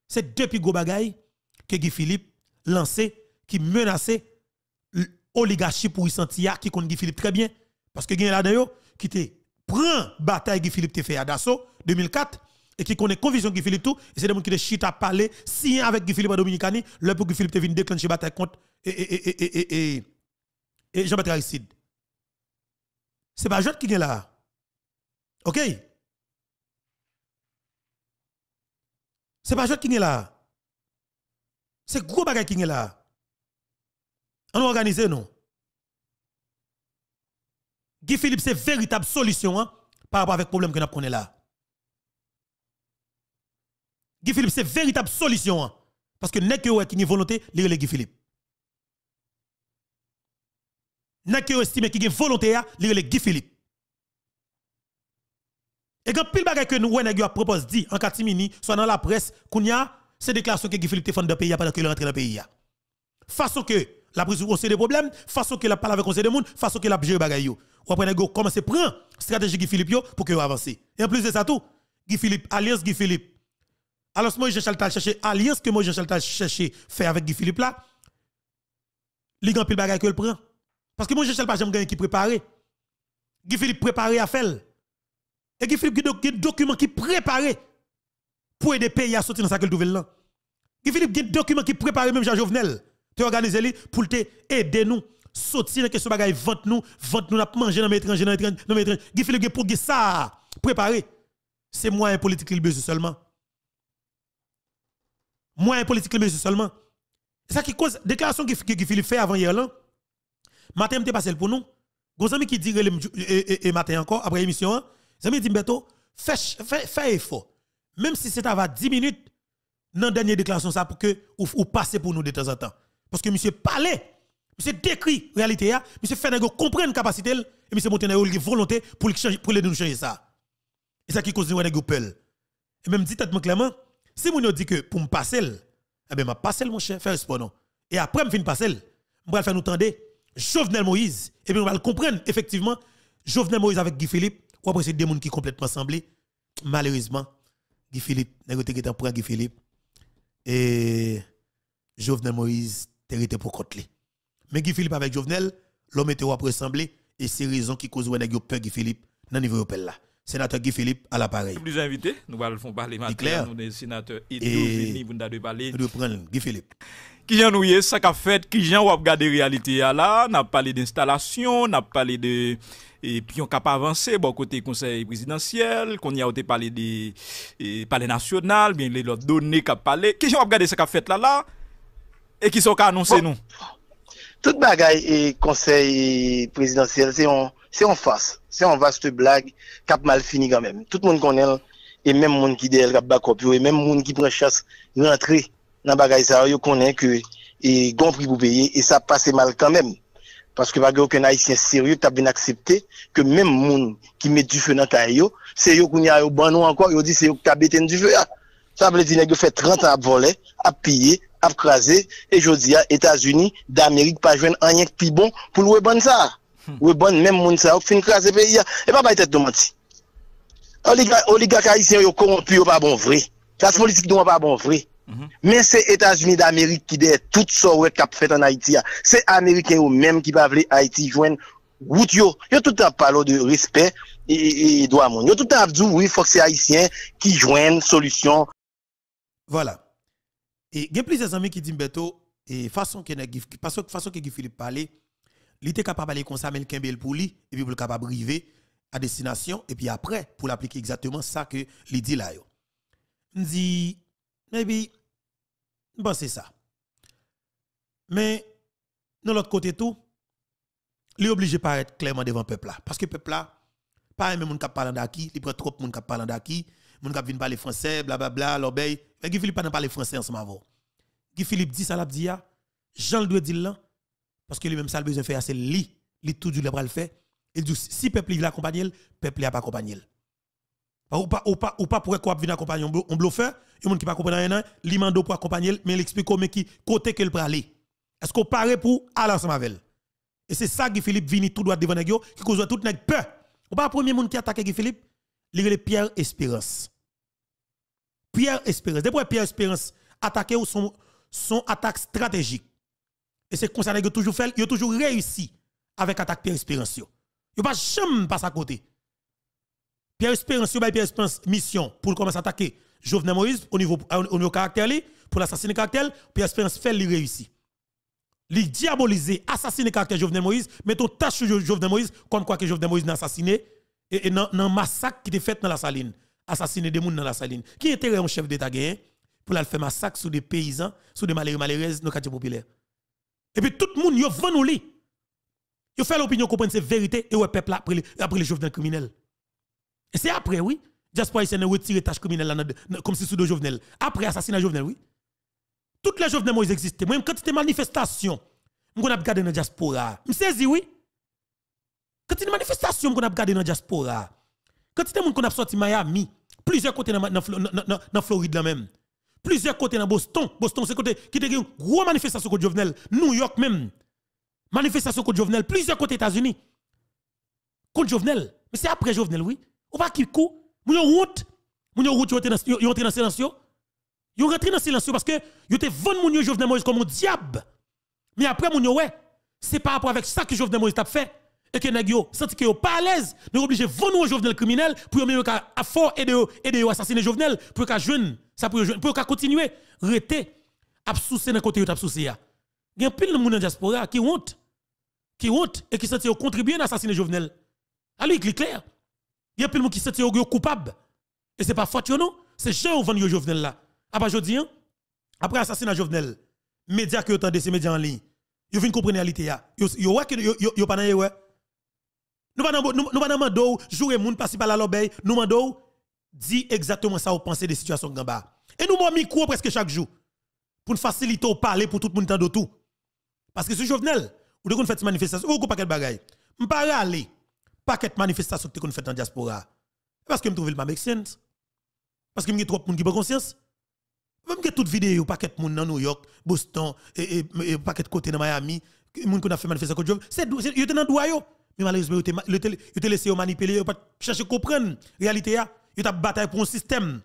C'est depuis gros que Guy Philippe lancé, qui menaçait l'oligarchie pour sentir qui connaît Guy Philippe très bien. Parce que Guy là-dedans, qui te prend bataille Guy Philippe fait à Dassault 2004 et qui connaît conviction Guy Philippe tout, et c'est des gens qui te chita à parler, si avec Guy Philippe à Dominicani, le pour Guy Philippe te vient déclencher bataille contre et, et, et, et Jean-Baptiste Aristide. C'est pas Jot qui est là. OK? n'est pas jot qui est là. C'est gros bagage qui est là. On organise non. Guy Philippe, c'est véritable solution hein, par rapport avec le problème que nous avons là. Guy Philippe, c'est véritable solution. Hein, parce que n'est que qui une volonté, les Guy Philippe. N'est qu'il y qui une volonté, hein, les Guy Philippe. Et quand pile bagay que nous a propose dit en catimini soit dans la presse kounya ces déclarations que Guy fan de pays pendant que rentre dans pays Façon que la prise a conseil des problèmes, face au que la parle avec conseil des monde, au que la gérer bagay yo. Ou après nego à prendre la stratégie Guy Philippe pour qu'il avance. Et en plus de ça tout, Guy Philippe alliance Guy Philippe. Alors moi je cherche chercher alliance que moi je chercher faire avec Guy Philippe là. Li grand pile bagay que le prend. Parce que moi je cherche pas jamais gagner qui préparé. Guy Philippe préparé à faire et qui a des documents qui préparés pour aider pays à sortir dans sa nouvelle là. Qui Philippe des documents qui préparés même Jean Jovenel. Tu organiser lui pour te aider nous sortir dans question bagaille vente nous, vente nous n'a manger dans l'étranger dans l'étranger dans l'étranger. Qui Philippe pour ça préparé. C'est moyen politique qu'il besoin seulement. Moyen politique qu'il besoin seulement. C'est ça qui cause déclaration qui Philippe fait avant hier là. Matin, pas passé pour nous. ami qui dit le matin encore après émission hein. Zami Timbeto, fais effort. Même si c'est avant 10 minutes, dans la dernière déclaration, ça pour que ou, passez pour nous de temps en temps. Parce que monsieur parlait, monsieur décrit la réalité, hein. monsieur fait comprendre la capacité, et monsieur Montenegro la volonté pour, pour nous changer ça. Et ça qui cause nous peur. Et même dit clairement, si vous nous dit que pour me passer, eh bien, je passe mon cher, faire sport non. Et après, je finis passer, je vais faire nous tendre Jovenel Moïse, et eh bien, on va le comprendre, effectivement, Jovenel Moïse avec Guy Philippe, ou après, c'est deux mondes qui complètement semblé Malheureusement, Guy Philippe, Négoté qui pour Guy Philippe, et Jovenel Moïse, été pour Kotli. Mais Guy Philippe avec Jovenel, l'homme était ou après et c'est raison qui cause ou peur Guy Philippe dans le niveau là sénateur Guy Philippe à l'appareil. Plus invités, nous allons parler maintenant. Nous sommes sénateurs et nous allons parler. Nous prendre Guy Philippe. Qui j'en ouye, ça qu'a fait, qui j'en regarder la réalité là, n'a parlé d'installation, n'a parlé de, et puis on pas avancé, bon côté conseil présidentiel, qu'on y a parlé de, palais national, bien les autres données qu'a parlé, qui j'en ou regarder ça qu'a fait là là, et qui sont qu'a annoncé nous. Tout bagay et conseil présidentiel, c'est on, c'est en face. C'est en vaste blague, cap mal fini quand même. Tout le monde connaît, et même le monde qui dit cap bacopio, et même le monde qui prend chasse, rentrer dans bagaille ça, yo connaît que, et gon prix pour payer, et ça passe mal quand même. Parce que, pas aucun haïtien sérieux, t'as bien accepté que même monde qui met du feu dans le caillou, c'est yo qui a ban bon encore, yo dit c'est yo qui a bêté du feu, ah. ça veut dire que fait 30 ans à voler, à piller, à craser, et je dis à États-Unis d'Amérique pas un rien plus bon pour louer bon ça. Ou hmm. bon, même moun sa, ou fin krasé pays, et pas bay tête de menti. Oligarque haïtien, yo corrompu, yo pas bon vrai. Classe politique, yo pas bon vrai. Hmm. mais c'est états unis d'Amérique qui de tout ça, ouè, kap fèt an Haïti, ya ah. c'est Américain ou même qui pa vle Haïti jwen Wout yo, yo tout an palo de respect et do moun. Yo tout dit, oui, faut que c'est haïtien Ki jouen solution. Voilà Et, gen qui dit, ki et façon que, ke Gif Philippe parlait il était capable d'aller comme ça, mais le pour lui, et puis pour le capable arriver à destination, et puis après, pour l'appliquer exactement ça que lui dit là. Je dit, maybe, bon, c'est ça. Mais, de l'autre côté, tout, il est obligé de être clairement devant le peuple là. Parce que le peuple là, pas même monde qui parle d'acquis, il prend trop de monde qui parle d'acquis, monde qui vient parler français, blablabla, l'obéi. Mais Guy Philippe pas parler français ensemble moment Guy Philippe dit ça, l'a dit, Jean le doit dire là, parce que lui-même, ça le besoin de faire, c'est lui. Lui, tout du le fait. Il dit, si le peuple l'accompagne, le peuple n'a pas accompagné. Ou pas, ou pas, ou pas pour qu'on vienne accompagner un bluffeur, il y a qui pas comprendre rien, il demande pour accompagner, mais il explique comment qui côté qu'il peut aller. Est-ce qu'on paraît pour Alan Samavel? Et c'est ça que Philippe vini tout droit devant lui qui cause tout nèg peur. Ou pas le premier monde qui attaque Philippe, il est Pierre Espérance. Pierre Espérance. Depuis Pierre Espérance attaquer ou son, son attaque stratégique. Et c'est comme ça que toujours fait, a toujours réussi avec attaque Pierre Espérance. Ils pas jamais passer à côté. Pierre Espérance, il bah, Pierre Espérance mission pour commencer à attaquer Jovenel Moïse au niveau euh, au niveau caractère pour l'assassiner caractère, Pierre Espérance fait lui réussi. Li diaboliser, assassiner caractère Jovenel Moïse, mettons tâche sur Jovenel Moïse comme quoi que Jovenel Moïse n'a assassiné et, dans un massacre qui était fait dans la saline, assassiner des gens dans la saline. Qui était un chef d'état pour faire faire massacre sur des paysans, sur des malheureux malheureuses dans le quartier populaire et puis tout le monde, yo vend nous li. Yo fait l'opinion comprendre c'est vérité et ouais peuple après après les criminels. Et c'est après oui, diaspora retiré les tâches criminelles, comme si sous deux jeunes. Après assassinat Jovenel oui. Toutes les moi ils existaient. Même quand c'était manifestation, on a gardé dans diaspora. Je saisi oui. Quand une manifestation on a gardé dans diaspora. Quand c'était monde qui a sorti Miami, plusieurs côtés dans Floride là même plusieurs côtés dans Boston. Boston, c'est côté qui a une grosse manifestation contre Jovenel. New York même. Manifestation contre Jovenel. Plusieurs côtés États-Unis. Contre Jovenel. Mais c'est après Jovenel, oui. On va qui coup. Moun route. Moun yon route, yon rentre dans silence. Yon rentre dans le silence parce que yon te vend mon yon Jovenel Moïse comme un diable. Mais après mon yon ouais. C'est par rapport avec ça que Jovenel Moïse a fait. Et que nèg senti que yon pas à l'aise, nous obligé vendre un Jovenel criminel pour yon même à fort aider aider assassiner Jovenel pour un jeune ça peut pour continuer, rester, absousser dans côté, absousser. Il y a plein de monde dans diaspora qui honte, qui honte, et qui se contribuer à assassiner Jovenel. Alors, il est clair. Il y a plein de monde qui se coupable. Et c'est pas faute, non? C'est cher ou vendre Jovenel là. Après, ah, bah, je dis, hein, après assassinat Jovenel, médias qui ont ces médias en ligne, ils viennent comprendre la réalité. Ils voient que ils pas dans Nous pas dans nous pas dans mando et monde passer par la l'obéi, nous mando dit exactement ça aux pensées des situations gamba. Et nous mis micro presque chaque jour pour nous faciliter au parler pour tout le monde dans tout. Parce que ce Jovenel, ou de qu'on fait manifestation, ou qu'on paquet bagaille. pas aller paquet manifestation que qu'on fait en diaspora. Parce que me trouve le pas make sense. Parce que me trop de monde qui pas conscience. Même que toute vidéo paquet monde dans New York, Boston et, et, paquet côté dans Miami, monde qui a fait manifestation contre c'est dans droit Mais malheureusement, ils était laissé manipuler, pas chercher comprendre réalité là. Ils t'a bataille pour un système.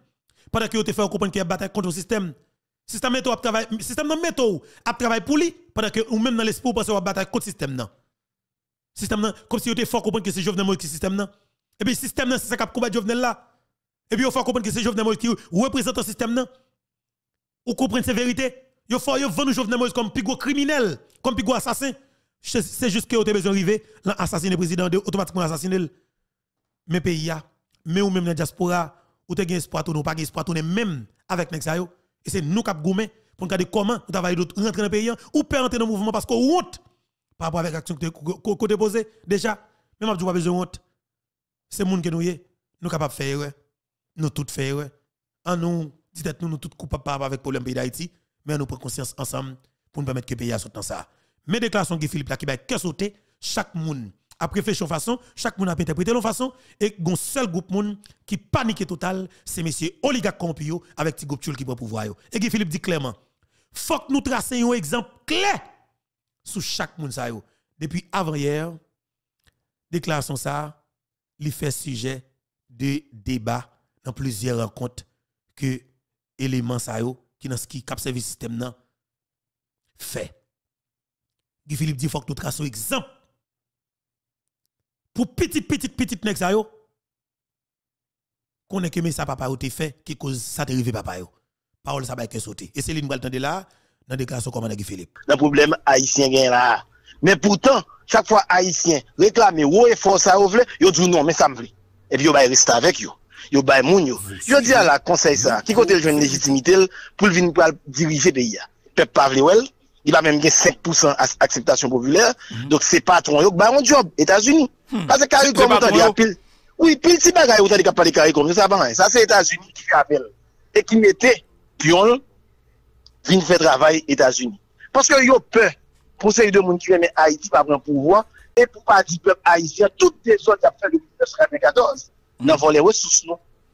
Pendant que vous te fait comprendre qu'il y a bataille contre un système. Système meto travaille système non travaille a pour lui pendant que ou même dans l'espoir parce qu'on bataille contre système non. Système comme si vous te fort comprendre que c'est Jovenel Moïse qui système non. Et eh puis système non c'est ça qui combattre Jovenel là. Et puis vous faut comprendre que c'est Jovenel Moïse qui représente le système non. Vous comprenez ces vérités Yo faut yo vendre Jovenel Moïse comme pigo criminel, comme pigo assassin. C'est juste que vous avez besoin d'arriver, l'assassiné président président, automatiquement assassiner le pays mais ou même dans la diaspora, ou te gen espoir ou pas gen espoir tourner même avec yo. et c'est nous qui avons gourmet pour des comment on travaille d'autres rentrer dans le pays ou peut rentrer dans le mouvement parce qu'on honte par rapport avec l'action que tu posée déjà même pas besoin honte c'est monde que nous sommes nous capables de faire nous tout faire en nous dites nous nous tout coupables par rapport avec problème pays d'Haïti mais nous prenons conscience ensemble pour nous permettre que le pays sauté dans ça mes déclarations de Philippe là qui va que sauter chaque monde après, fait façon, chaque monde a interprété de façon, et le seul groupe monde qui panique total, c'est M. oligarques Kompio avec ti groupe qui prend pouvoir. Et Philippe dit clairement, faut que nous tracions un exemple clair sur chaque monde Depuis avant-hier, déclaration ça, il fait sujet de débat dans plusieurs rencontres que éléments ça qui dans ce qui cap service système fait. Guy Philippe dit faut que nous tracions un exemple pour petit, petit, petit nèg ça yo. Qu'on est que ça papa ou te fait, qui cause sa te rive papa yo. Parole ça va que sauter. Et c'est Bral de là, dans déclaration commandant Guy Philippe. Le problème haïtien gagne là. Mais pourtant, chaque fois haïtien réclame ou et force ça ouvrir, vle, yo dit non, mais ça me vle. Et puis yo va rester avec yo. Yo ba moun yo. Yo di à la conseil ça, qui côté le jeune légitimité pour venir diriger pays. Peuple pas vle il a même 5% acceptation populaire. Mhm. Donc, c'est patron, yo, bah, un job, États-Unis. Hmm. Parce que CARICOM, on dit, pile, oui, pile, si bagaille, on dit, pas les CARICOM, ça, pas bah, hein. Ça, c'est États-Unis qui fait appel. Et qui mettait, pion, vient faire travail, États-Unis. Parce que, yo, peur, pour ceux de monde qui aiment Haïti, pas prendre pouvoir, et pour pas dire peuple haïtien, toutes les autres qui ont fait le 1994, mm voler les ressources,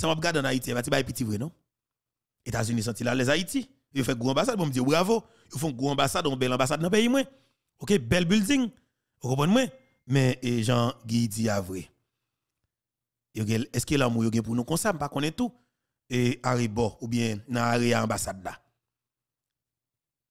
Ça m'a regardé en Haïti, c'est pas petit vrai, non? États-Unis sont là, les Haïti. Ils fait une grande ambassade, pour me dire bravo. Ils font une grande ambassade, une belle ambassade dans le pays, moi. Ok, belle building. Vous comprenez, moi? Mais, Jean Guy dit à vrai. Est-ce que l'amour est pour nous comme ça? Je ne connais tout. Et Haribo, ou bien dans l'ambassade là.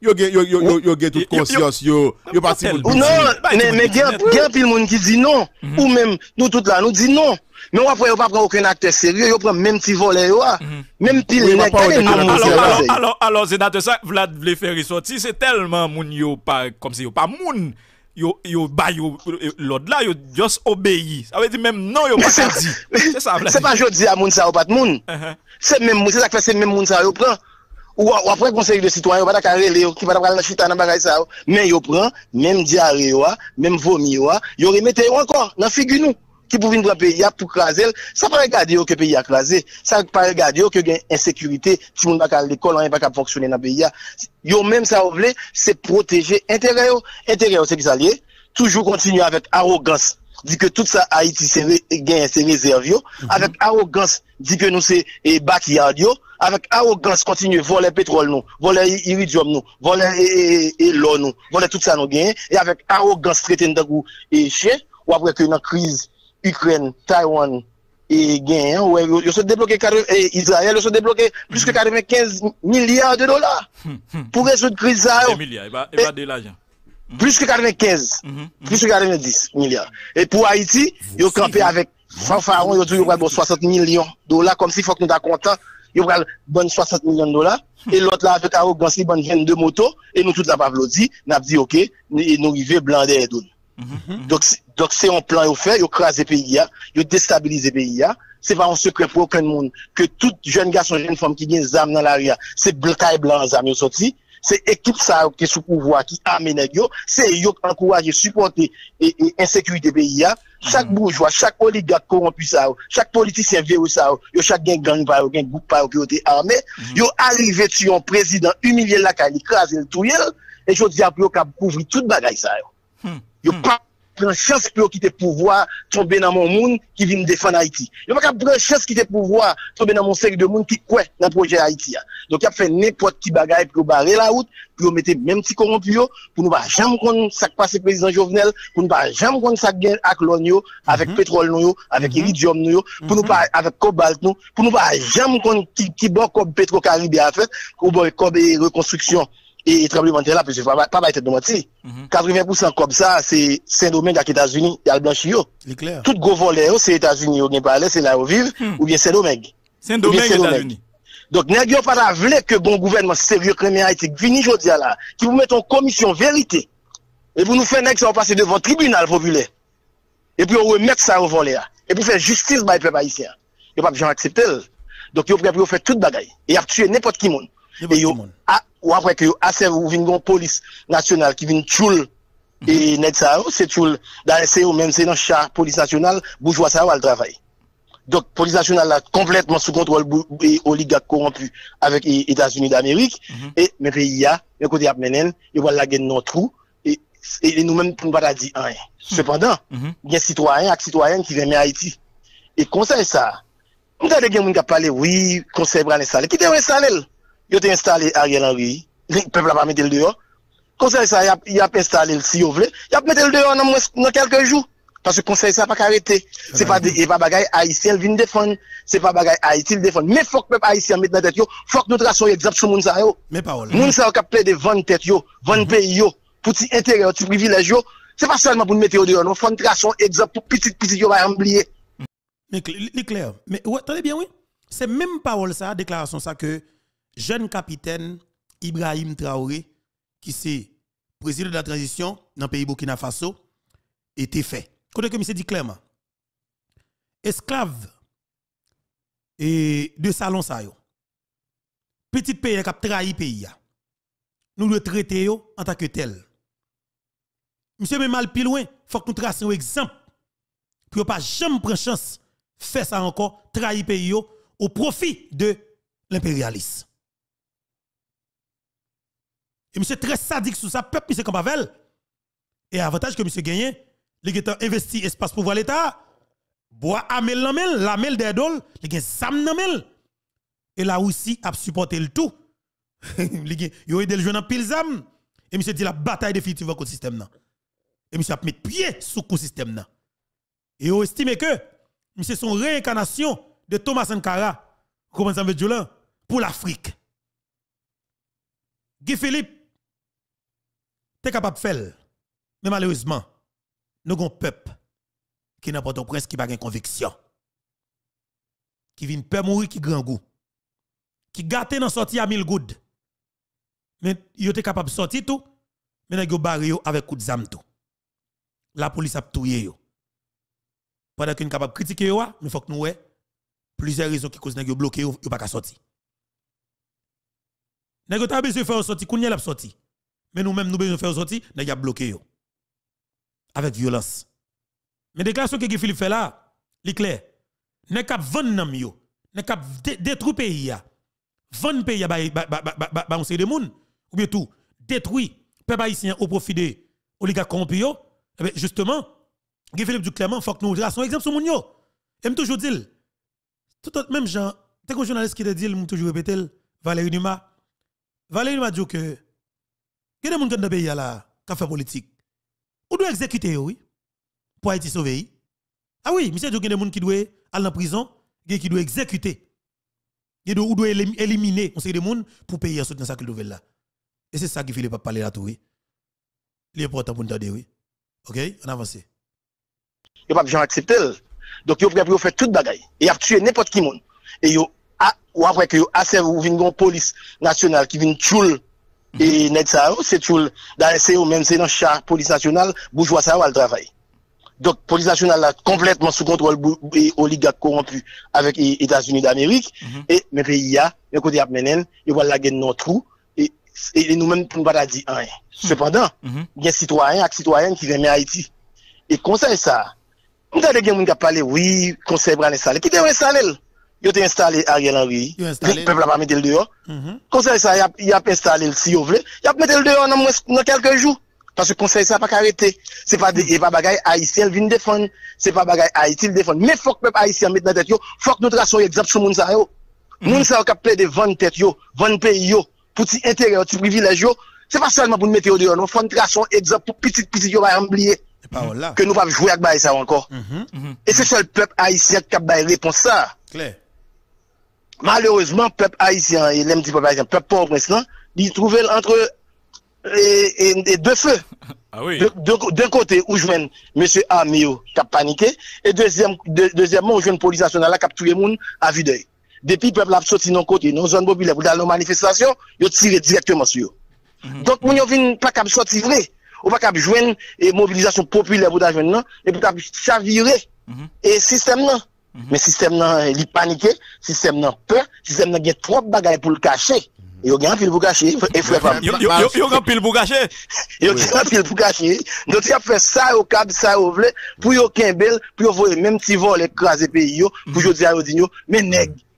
Yo gen, yo, yo, yo, yo gen tout konsyans, yo, yo pati pou Non, moun ki non, ou même nous tout là nous dit non. Mais après yo pa pran aucun akte sérieux, yo prend même ti vole yo ah. mhm. Même pile pil nek, alors nou Alors, zedate sa, Vlad vle fè c'est se telman moun yo pa, kom se yo pa moun. yo yo ba yo l'autre là yo just obéi ça veut dire même non yo pas c'est ça c'est pas jodi à moun ça ou pas uh-huh. moun c'est même c'est ça que c'est même moun ça yo prend ou après conseil de citoyens, pas carré qui va pas chute dans bagage ça. Mais yo prend même diarrhée même vomi ou, yo remet encore dans figure nous qui pour venir pays tout craser, ça pas regarder que pays a crasé, ça pas regarder que gain insécurité, tout monde pas à l'école, on pas fonctionner dans pays. Yo même ça voulait c'est protéger intérêt, intérêt c'est qui ça lié. Toujours continuer avec arrogance dit que tout ça Haïti gagne ses réserves, mm avec arrogance dit que nous c'est backyard, avec arrogance continue voler pétrole nous, voler iridium nous, voler l'eau nous, voler tout ça nous gagne, et avec arrogance traité nous et chien, ou après que dans crise Ukraine, Taïwan, et gagne, ou ils sont débloqués, Israël, ils sont débloqués plus que 95 mhm. milliards de dollars pour résoudre crise. Des milliards, et pas de l'argent plus que 95, mhm, mhm. plus que 90 milliards. Et pour Haïti, ils ont campé avec fanfaron, ils ont dit bon 60 millions de dollars, comme s'il faut que nous soyons contents, ils ont 60 millions de dollars, et l'autre là, avec arrogance, ils ont 22 motos, et nous tous la applaudi, nous avons dit ok, nous arrivons blanc des Donc Donc c'est un plan qu'ils fait, ils ont crasé pays, ils ont déstabilisé pays, c'est pas un secret pour aucun monde que tout jeune garçon, jeune femme qui des âmes dans l'arrière, c'est blanc et blanc ils sont sorti, c'est l'équipe ça qui est sous pouvoir, qui amène yo, c'est eux qui encouragent, supporter et, l'insécurité insécurité pays. Hein. Chaque mm. bourgeois, chaque oligarque corrompu ça, chaque politicien véreux ça, chaque gang gang pa groupe pa qui été armé, mm. yo arrivé sur un président humilié la caille, écraser le tout et je dis à plus cap couvrir toute bagarre ça. Yo mm. pas prend chance pour quitter le pouvoir, tomber dans mon monde qui vient défendre Haïti. Il n'y a pas prendre chance quitter le pouvoir, tomber dans mon cercle de monde qui croit dans le projet Haïti. Hein. Donc, il a fait n'importe qui bagaille pour barrer la route, pour mettre même petit corrompu, pour ne pas jamais qu'on ça qui passe président Jovenel, pour ne pas jamais qu'on ça gagne avec l'ONU, avec mhm. pétrole, avec mm pour ne nous mhm. pas, avec cobalt, nous, pour ne pas jamais qu'on qui, qui boit comme pétro-caribé, fait, ou boit comme reconstruction et tremblement de terre là, parce que pas pas être de mentir. 80% comme ça, c'est Saint-Domingue avec États-Unis, il y a le blanchi. Tout gros volet, c'est États-Unis, ou bien parler, c'est là où vivent, hmm. ou bien Saint-Domingue. Saint-Domingue, États-Unis. Donc, n'est-ce pas la vraie que bon gouvernement sérieux crémé Haïti, vini jodi là, qui vous met en commission vérité, et vous nous faites nègre, ça pas passer devant tribunal populaire, et puis on remettre ça au volet, et puis faire justice par bah, le Il Et pas besoin d'accepter. Donc, ils ont faire toute bagaille, et tuer n'importe qui monde. Et yo, a, ah, ou après que y aser ah, une police nationale qui vin tuer mm-hmm. et net ça, oh, c'est tchoul. Dans c'est même c'est dans char police nationale, bourgeois ça va le travail. Donc, police nationale là, complètement sous contrôle et oligarque corrompu avec les États-Unis d'Amérique. Mm -hmm. Et mes pays, mes côtés Apmenen, ils voient la guerre notre trou. Et, nous-mêmes, nous ne pas dire rien. Mm-hmm. Cependant, mm-hmm. il y a citoyens et citoyennes qui viennent à Haïti. Et conseil ça, nous avons des gens qui parlent, oui, conseil ça. qui devrait saler yo a installé Ariel Henry, le peuple n'a pas mis le dehors. Conseil ça, il a installé le si vous voulez, il a mettre le dehors dans, quelques jours. Parce que conseil ça n'a pas arrêté. C'est pas des, pas bagaille qui vient défendre. C'est pas bagaille haïtien défendre. Mais faut que peuple haïtien mette la tête il Faut que nous traçons exemple sur les yo. Mais pas ou là. Mounsa yo de vendre tête yo. Vendre mhm. pays yo. Pour t'y intérêt, t'y privilège yo. C'est pas seulement pour nous mettre au dehors. Nous faut traçons exemple pour petit, petit yo va en Mais, clair. Mais, attendez bien, oui. C'est même parole ça, déclaration ça que, jeune capitaine Ibrahim Traoré, qui c'est président de la transition dans le pays Burkina Faso, était fait. Côté que monsieur dit clairement, esclave et de salon petit pays qui a trahi pays nous le traitons en tant que tel monsieur même mal plus loin faut que nous tracions un exemple pour pas jamais prendre chance faire ça encore trahir pays au profit de l'impérialisme et monsieur très sadique sur sa peuple monsieur Kambavel. Et avantage que monsieur gagne, il a investi espace pour voir l'État. Bois amel l'amel, l'amel des dol, il gagne sam Et la Russie a supporté le tout. Il a aidé le jeune en pile zam. Et monsieur dit la bataille définitive contre le système. Et monsieur a mis pied sous le système. Et il estime que monsieur son réincarnation de Thomas Sankara, comment ça veut pour l'Afrique. Guy Philippe, tu capable de faire. Mais malheureusement, nous avons un peuple qui n'a pas de presse, qui n'a pas de conviction. Qui vient peur mourir, qui grand goût. Qui gâte dans sortie à mille gouttes. Mais il était capable de sortir tout, mais il barré avec coup de zam tout. La police a tout eu. Pendant qu'il est capable de critiquer, mais il faut que nous ayons plusieurs raisons qui causent qu'ils bloqué, ils ne pas sortir. Tu pas besoin de faire sortir, qu'on y a sortie. Mais nous-mêmes, nous devons faire sortir, nous devons bloqué. Avec violence. Mais déclaration que Philippe fait là, c'est clair. Nous avons vendre. yo. Nous Détruire détruire pays. Vendu pays ba un série de monde. Ou bien tout. Détruit. Peuple haïtien au profit des oligarques corrompus. Eh ben, justement, Guy Philippe Duclément, il faut que nous traçons un exemple sur moun yo. Et me toujours dit, tout autre même gens, t'es un journaliste qui te dit, toujours répété, Valérie Numa. Valérie Numa dit que il y a des gens qui ont le pays là, qui politique. Ou doit exécuter, oui, pour être sauver. Ah oui, monsieur, il y a des gens qui doivent aller en prison, qui doivent exécuter. Il ou doit éliminer, on sait des gens pour payer en soutenant sa nouvelle là. Et c'est ça qui fait pas parler là tout, oui. L'important pour nous dire, oui. OK, on avance. a pas accepter. Donc, faut faire tout le bagaille. Il a tué n'importe qui. Et il a après que ils une police nationale qui vient tuer et net ça, oh, c'est tout, c'est au même, c'est dans char police nationale, bourgeois ça, le travail. Donc, police nationale est complètement sous contrôle et oligarque corrompu avec les États-Unis d'Amérique. Mhm. Et, mes pays, a, y a côté ils ils ont la guerre nos trous. Et, nous-mêmes, nous ne pas dire rien. Hein. Mhm. Cependant, mhm. il y a des citoyens et citoyennes qui viennent à Haïti. Et conseil ça, nous avons des gens qui parlent, oui, conseil bras Qui devrait yo a installé Ariel Henry. Le peuple a pas mettre le dehors. Mhm. Conseil il a installé le si vous voulez. Il a mettre le dehors dans quelques jours parce que le conseil ça pas arrêter. n'est pas des pas bagaille haïtien viennent défendre, n'est pas des bagaille qui défendre. Mais il faut que peuple haïtien mette la tête Il faut que nous traçons l'exemple sur monde ça mhm. Monde ça qui plaide de tête yo, pays pour petit intérêt, petit privilège Ce C'est pas seulement pour nous mettre dehors, nous faut traçons exemple pour petit petit yo va oublier. Que nous pas jouer avec ça encore. Mhm. Et c'est seul peuple haïtien qui a réponse ça. malerouzman, pep haisyen, pep povreslan, di trouvel entre ah de fe, de kote ou jwen, M. A. Mio kap panike, e dezyenman ou jwen polizasyon ala kap touye moun avidey. Depi pep la ap soti non kote, non zon mobile, ou dal nan manifestasyon, yo tire direktman su yo. Mhm. Donk moun yo vin pa kap soti vre, ou pa kap jwen, e mobilizasyon popile ou da jwen nan, e pa kap chavire, mhm. e sistem nan. Mhm. Mais Men système nan li panike, sistem nan pe, système nan gen trop bagay pou le cacher, mhm. Yo gen apil pou kache. Yo gen apil pou kache. Yo gen apil pou kache. Noti ap fe sa yo kab, sa yo vle, pou yo kembel, bel, y yo vwe menm ti vol ekraze peyi yo, pou yo diya yo din yo, Mais neg.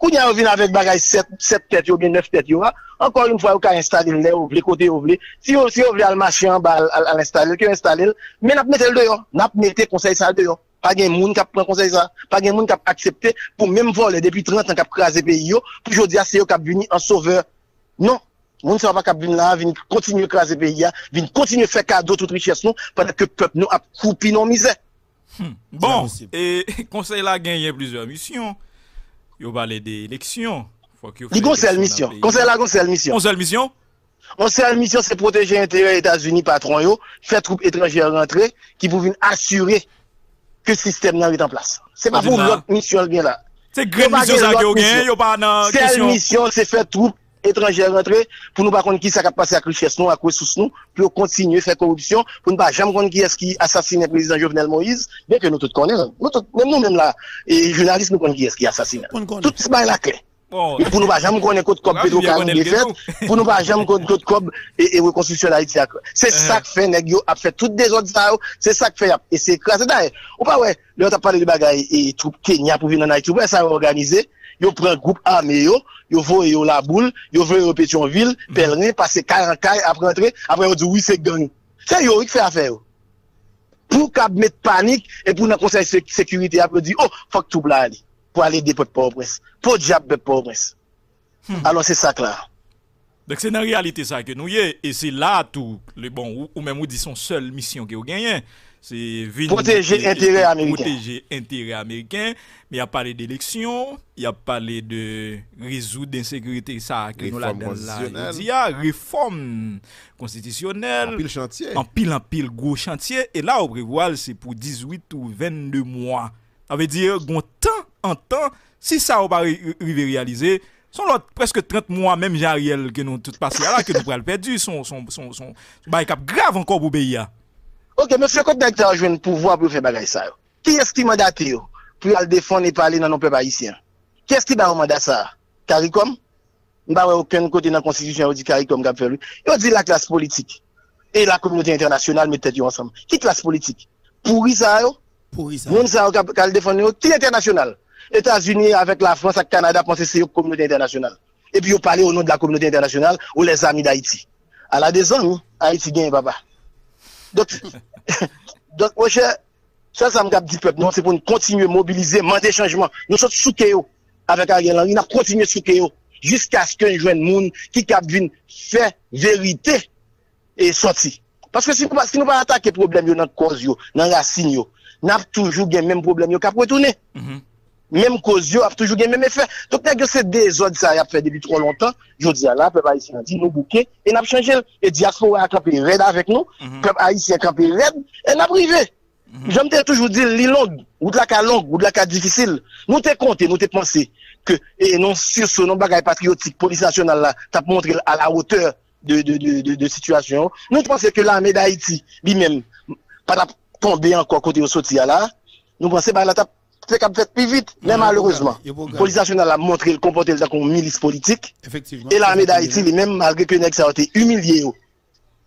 Koun yon vin avèk bagay 7 tèt yon, bin 9 tèt yon, ankon yon fwa yon ka installil lè, ou vle kote ou vle, si ou vle al machan, al installil, ke installil, men ap mette l deyon, nap mette konsey sa l deyon, pa gen moun kap pren konsey sa, pa gen moun kap aksepte, pou menm volè, depi 30 an kap krasè pe yon, pou jò diya se yon kap bini an soveur. Non, moun sa wap ak kap bini la, vin kontinu krasè pe yon, vin kontinu fèk adot ou trichèson, padèk ke pèp nou ap koupi nou m Yo ba lè de lèksyon. Di kon sel misyon. Kon sel la kon sel misyon. Kon sel misyon se proteje intère Etats-Unis patron yo, fè troup étranger rentre, ki pouvin asyure ke sistem nan wè tan plas. Se pa pou gròt misyon lè gen la. Se gròt misyon sa gen yo gen, yo pa nan... Sel misyon se fè troup étrangers rentrés pour nous pas connaître qui ça a passé à richesse nous, à ressources nous, pour continuer faire corruption, pour ne pas jamais comprendre qui est-ce qui assassine le président Jovenel Moïse, bien que nous tous connaissons. Nous tout même nous, même là, et journalistes, nous connaissons qui est-ce qui assassine. Tout ce bail la clé. pour nous pas jamais connaître code cob Pedro fait, pour nous pas jamais connaître code cob et, et reconstruction d'Haïti. C'est ça que fait nèg yo a fait toutes des autres ça, c'est ça que fait et c'est écrasé d'ailleurs. Ou pas ouais, là t'as parlé de bagaille et troupe Kenya pour venir en Haïti, ça organisé. Yo pren group a meyo, yo vo yo la boule, yo vo yo petyon vil, pelren, pase kayan kay, apre entre, apre yo dwi se gany. Se yo wik fè a fè yo. Pou kab met panik, e pou nan konsey sekurite apre di, oh, fok tou bladi. Po ale de pe pobres, po diap pe pobres. Alon se sak la. Dek se nan realite sa ke nou ye, e se la tou, le bon, ou mèm ou di son sol misyon ki yo ganyen. c'est protéger intérêt américain y a parlé d'élection y a parlé de résoudre d'insécurité y a réforme constitutionnelle en pile en pile gros chantier et là au Brévoil c'est pour 18 ou 22 mois a veut dire en temps en temps si ça va révérialiser son lot presque 30 mois même jariel que nous prennent perdu son backup grave encore pour Béya Ok, monsieur, quand vous joué pouvoir pour faire ça, qui est-ce qui m'a mandaté pour aller défendre et parler dans nos peuples haïtiens Qui est-ce qui m'a mandaté ça CARICOM Je pas aucun côté dans la Constitution qui dit CARICOM. Il dit la classe politique et la communauté internationale mettent sont ensemble. Qui classe politique Pour ça, pour ça. Nous avons qui défendre l'international. international États-Unis avec la France et le Canada pensent que c'est une communauté internationale. Et puis, vous parlez au nom de la communauté internationale ou les amis d'Haïti. À la des nous, Haïti gagne, papa. Donc, Donc, moi, cher, ça, ça me dit peuple, non, c'est pour nous continuer à mobiliser, demander changement. Nous sommes sous oh, avec Ariel Henry, nous continuons sous oh, jusqu'à ce qu'un jeune monde qui vienne faire vérité et sorti. Parce que si, nous pas attaquer le problème dans la cause, dans la racine, nous avons toujours le même problème qui a retourner. Mm-hmm. Même cause, a toujours le même effet. Donc, c'est des autres, ça, a fait depuis trop longtemps. Je dis à la, peuple haïtien a dit nous bouquet, et n'a changé. Et diaspora a campé raide avec nous, mhm. peuple haïtien a campé raide, et n'a privé. Mhm. J'aime toujours dire, l'île longue, ou de la cas longue, ou de la cas difficile. Nous t'es compté, nous t'es pensé que, et non, sur ce, non, bagaille patriotique, police nationale, là, t'as montré à la hauteur de, de, de, de, situation. Nous pensons que l'armée d'Haïti, lui-même, pas tomber encore côté au sortir là. Nous pensons, bah, la t'as c'est plus vite. Mais malheureusement, la police nationale a montré le comportement d'un milice politique. Effectivement. Et l'armée d'Haïti, même malgré que les a été humilié,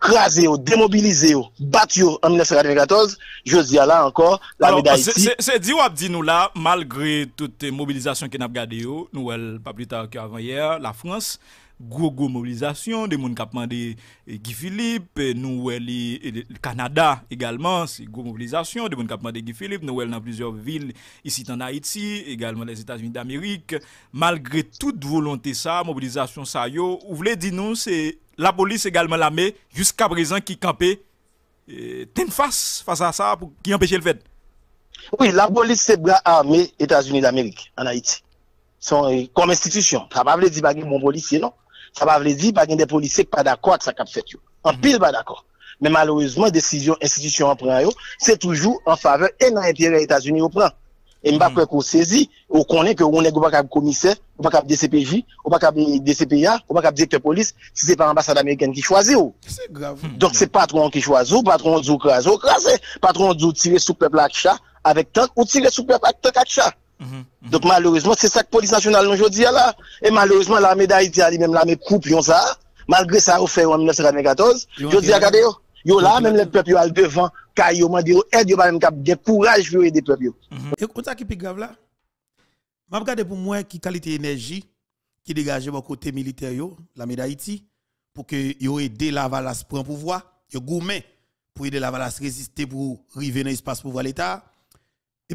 crasé, démobilisé, battu en 1994, je dis là encore, l'armée d'Haïti. C'est dit ou dit nous là, malgré toutes les mobilisations nous a gardé, nous, pas plus tard qu'avant hier, la France gros gros mobilisation des monde qui de eh, Guy Philippe eh, nous le eh, Canada également c'est mobilisation des monde qui de Guy Philippe nous dans plusieurs villes ici en Haïti également les États-Unis d'Amérique malgré toute volonté ça mobilisation ça yo vous voulez dire nous, c'est la police également l'armée jusqu'à présent qui campait ten face face à ça pour qui empêcher le fait oui, la police, c'est bras États-Unis d'Amérique en Haïti. sont comme institution. Ça ne veut dire que bah, mon policier, non. Ça va veut dire que des policiers qui pas d'accord avec ça qu'a fait En mhm. pile pas d'accord. Mais malheureusement décision institution en prend c'est toujours en faveur et dans l'intérêt des États-Unis au prend. Et sais mhm. pas qu'on saisit, on connaît que on n'est pas capable commissaire, on pas capable DCPJ, on pas capable DCPA, on pas capable directeur de police, si ce n'est pas l'ambassade américaine qui choisit. C'est grave. Mhm. Donc c'est patron qui choisit, patron qui crasé, patron qui tire sous peuple à avec tant ou tirer sous peuple avec tant chat. Mhm. Donc malheureusement, c'est ça que police nationale nous dit là. Et malheureusement, l'armée d'Haïti a même l'armée coupion ça. Malgré ça, au fait en 1914, Je dis, regardez, yo là, même les peuple al devant, car yo m'a dit, aide yo même cap des courage pour aider peuple. Mhm. Et comme ça qui plus grave là, m'a regardé pour moi qui qualité énergie qui dégage mon côté militaire yo, l'armée d'Haïti, pour que yo aide la valasse prendre pouvoir, yo gourmet pour aider la valasse résister pour arriver dans l'espace pouvoir l'État.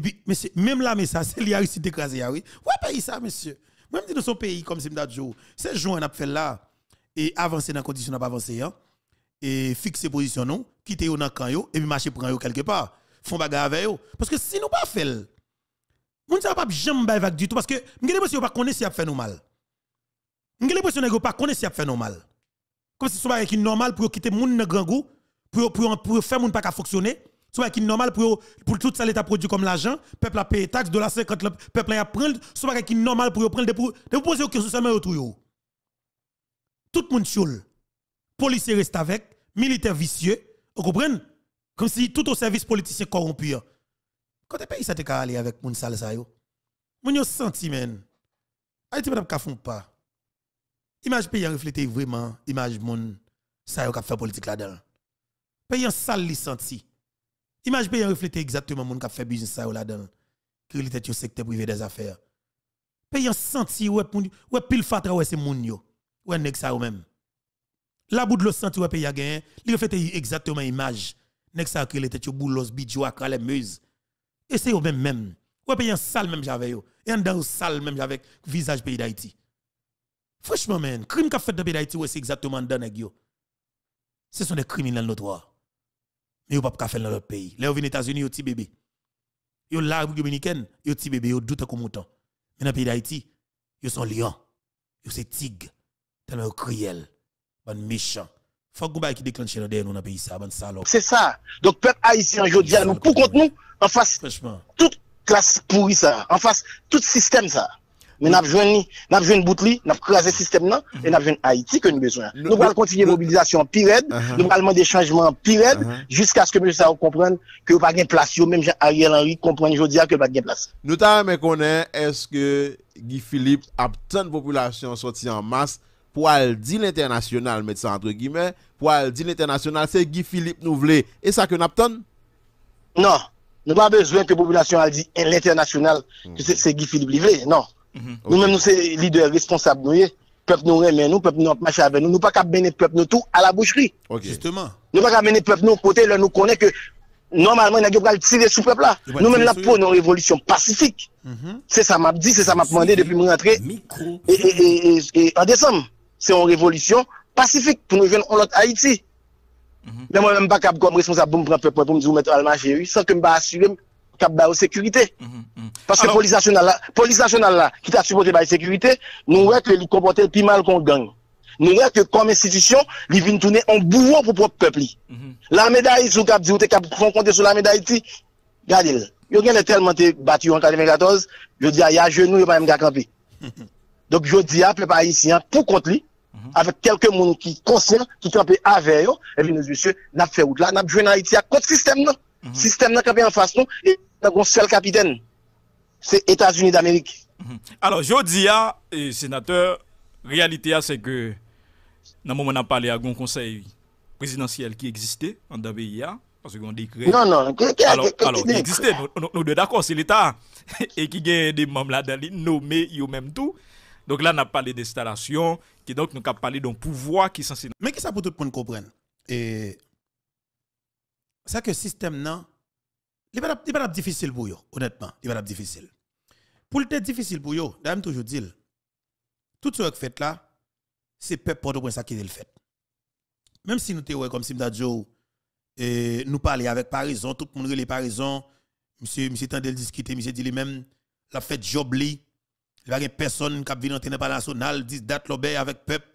Et puis, même là, mais ça, c'est l'IARICI écrasé, ah oui. Ouais, pays ça, monsieur. Moi, je dis dans son pays, comme c'est jour c'est jour on a fait là, et avancer dans la condition, on pas avancé, hein. et fixer position, non, quitter dans le camp, et puis marcher pour quelque part. Font bagarre avec eux. Parce que si nous pas fait, nous ne savons pas jamais vague du tout, parce que nous ne savons pas connaître si a fait nous mal. Nous ne savons pas connaître si a fait nous mal. Comme si ce normal pour quitter le monde dans grand goût, pour, faire le monde pas fonctionner soit normal pour, pour tout ça l'État produit comme l'argent, peuple a payé taxe, dollar 50, le peuple a prendre, soit n'est normal pour prendre des Vous que ce vous autour. Tout le monde choule. Policiers restent avec, militaires vicieux, vous comprenez? Comme si tout au service politicien corrompu. Quand le pays ça te aller avec moun sale ça yo. Moun yo senti men. Haïti pas ka font pas. Image pays reflété vraiment image moun ça yo ka fait politique là-dedans. Pays en sale li senti. Image payant reflète exactement mon qui fait business ça là-dedans. Qui était au secteur privé des affaires. Payant senti ouais ouais pile fatra ouais c'est moun yo. Ouais nek sa ou même. La bout de l'eau senti ouais payant gain, il reflète exactement image. Nèg ça qui était au boulos bidjo à calemeuse. Et c'est ou même même. Ouais payant sale même j'avais yo. Et en dans sale même j'avais visage pays d'Haïti. Franchement man, crime qu'a fait dans pays d'Haïti ouais c'est exactement dans nek yo. Ce sont des criminels notoires mais yo pas faire dans leur pays là aux États-Unis yo petit bébé yo la République dominicaine yo petit bébé yo doute comme autant mais dans le pays d'Haïti yo sont lions yo c'est tigre tellement cruel bande méchant faut que qui déclenche dans derrière dans le pays ça bande salope c'est ça donc peuple haïtien aujourd'hui nous pour contre nous en face franchement toute classe pourrie ça en face tout système ça Men ap jwen ni, nap jwen bout li, nap krasen sistem nan, e nap jwen Haiti ke nou beswen. Nou wèl kontinye mobilizasyon pi red, nou wèl man de chanjman pi red, jiska skè men sa wèl komprenn ke wèl pa gen plas yo, menm jen Ariel Henry komprenn jo diya ke wèl pa gen plas. Nou ta mè konè, eske Guy Philippe ap ton populasyon soti an mas, pou al di l'internasyonal, met sa entre gimè, pou al di l'internasyonal, se Guy Philippe nou vle, e sa ke nap ton? Non, nou wèl bezwen ke populasyon al di l'internasyonal, se Guy Philippe nou vle, non. Mhm. Nous-mêmes, nous sommes les leaders responsables. Nous, peuple nous remet, nous, peuple nous marche avec nous. Nous pas qu'à mener peuple nous tout à la boucherie. Justement. Nous pas qu'à mener peuple nous côté, là, nous connaît que normalement, nous avons tirer sous peuple là. Nous-mêmes, là, pour une révolution pacifique. Mhm. C'est ça m'a dit, c'est ça m'a demandé depuis mon rentrée. Et, et en décembre, c'est une révolution pacifique pour nous jeunes en l'autre Haïti. Mhm. Mais moi-même, pas capable comme responsable pour me prendre peuple pour me dire, mettre à marché, sans que je me kap bayo sekurite. Paske polis nasyonal la, ki ta supote bayi sekurite, nou wè ke li kompote pi mal kon gang. Nou wè ke kom institisyon, li vin toune an bouvo pou prop pepli. Mhm. La medayi sou kap diwte kap pou fon konte sou la medayi ti. Gade, yo gen ne telman te batyo an kade 2014, yo diya ah, ya jenou yo pa yon mga kampi. Dok yo diya, ah, pe pa yon siyan, pou kontli, mhm. avek kelke moun ki konsen, ki kampi aveyo, evi nou zisye, nap fe wout la, nap jwen na iti ak kont sistem nou. Le mhm. Système n'a en face nous, et un seul capitaine. C'est États-Unis d'Amérique. Mhm. Alors, je dis à, et, eh, sénateur, réalité c'est que, nous avons on a parlé à un conseil présidentiel qui existait en DABIA, parce qu'on décret. Non, non, alors, il existait, nous, sommes d'accord, c'est l'État, et qui a des membres là-dedans, nommés, eux-mêmes, tout. Donc là, on a parlé d'installation, qui donc nous a parlé d'un pouvoir qui est censé. Mais qui ça pour tout le monde comprendre? ça que le système non il pas pas difficile pour vous, honnêtement il pas difficile pour le difficile pour eux d'ailleurs toujours dire tout ce que faites là c'est peuple pour au qui le fait même si nous te comme si nous eh, nous parlons avec Parison tout le monde est Parison monsieur monsieur tendel discuter monsieur dit lui-même la fête job il n'y a personne qui vient dans national dit date l'obé avec peuple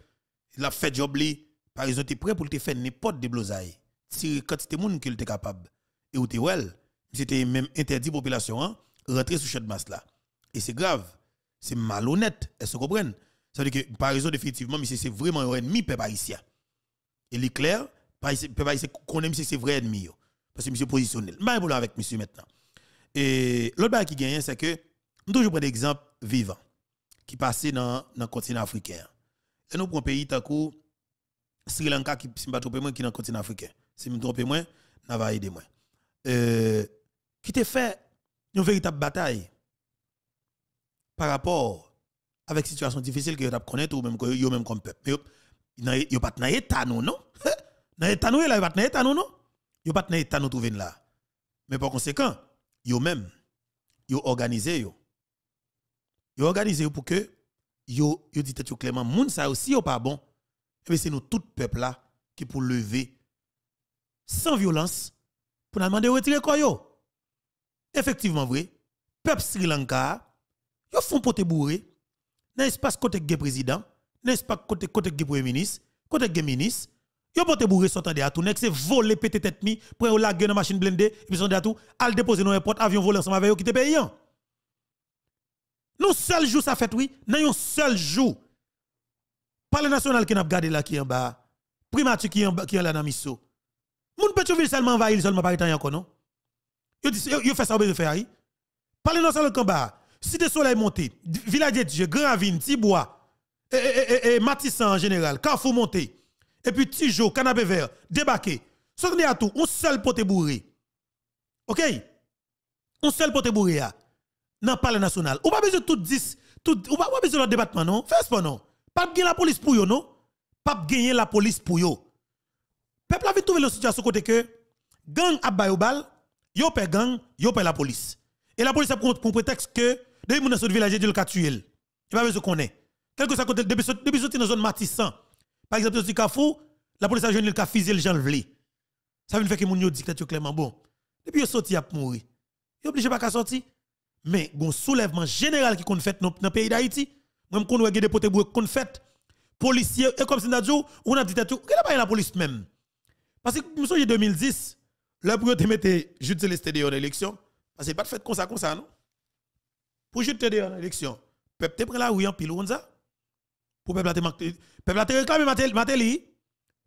la fête job li Parison prêt pour te faire n'importe de blousailles si quantité monde qui était capable. Et ou elle, c'était même interdit population hein, rentrer sous cette masse là. Et c'est grave, c'est malhonnête, est-ce que vous Ça veut dire que par exemple, définitivement mais c'est vraiment un ennemi peuple haïtien. Et est clair, peuple haïtien connaît aime c'est vrai ennemi parce que monsieur positionnel. Bah, mais problème avec monsieur maintenant. Et l'autre chose qui gagne c'est que nous toujours prendre exemple vivant qui passait dans le continent africain. Et nous prenons un pays tant Sri Lanka qui pas trop qui dans le continent africain si vous me trompe moins, n'a va aider moi. Euh, qui te fait une véritable bataille par rapport avec situation difficile que vous connaître ou même que vous même comme peuple. Mais vous pas dans état non non. Dans état non là, vous pas de état non non. Vous pas dans état non trouver là. Mais par conséquent, vous même vous organisez vous. Vous organisez pour que vous dites clairement monde ça aussi pas bon. Mais eh c'est nous tout peuple là qui pour lever sans violence, pour nous demander de retirer quoi yo? Effectivement, vrai, peuple Sri Lanka, yo font pote bourrer, n'est-ce pas côté président, n'est-ce pas côté côté premier ministre, côté ministre, ils pote bourré sortant de tout, c'est voler pété tête mi, pour la gueule dans machine blindée, ils sont de tout, al déposer nos n'importe avion volé ensemble avec eux qui te payant. Hein? nous seul jour ça fait oui, dans un seul jour. Parle national qui n'a pas gardé là qui en bas, primature qui en qui est là dans misso tu veux seulement va il seulement par temps encore, non? Yo dit, ça fait ça, de faire, Parlez nous ça le combat. Si le soleil monté, village de Dieu, Gravine, Tibois, et, et, Matissan en général, Carrefour monté, et puis Tijo, Canapé Vert, débarqué. sonné à tout, un seul pote bourré. OK? Un seul pote bourré, dans le palais national. Ou pas besoin de tout 10, tout, ou pas besoin de département non? Fais pas, non? Pas gagner la police pour yo, non? Pas gagner la police pour yo peuple avait trouvé la situation côté que gang a baiobal, bal, yo pè gang, yo pè la police. Et la police a pris pour prétexte que des gens dans ce village ils le tué. Il pas besoin qu'on est. Quelque ça, côté depuis depuis sorti dans zone matissant. Par exemple cas Kafou, la police a jeune le cas le Jean Ça veut dire que moun yo dit clairement bon. Depuis yo sorti a mourir. Yo obligé pas qu'à sortir. Mais bon soulèvement général qui qu'on fait dans le pays d'Haïti, même qu'on regarde des potes qu'on fait policiers et comme c'est on a dit tout, qu'elle pas la police même. Parce que, nous sommes en 2010, le juste mettait Jude Céleste une élection. Parce que pas de fait comme ça, comme ça, non? Pour juste de une élection, peuple te prend la rue en pile on ça? Pour peuple te peuple Peuple te réclame Matéli.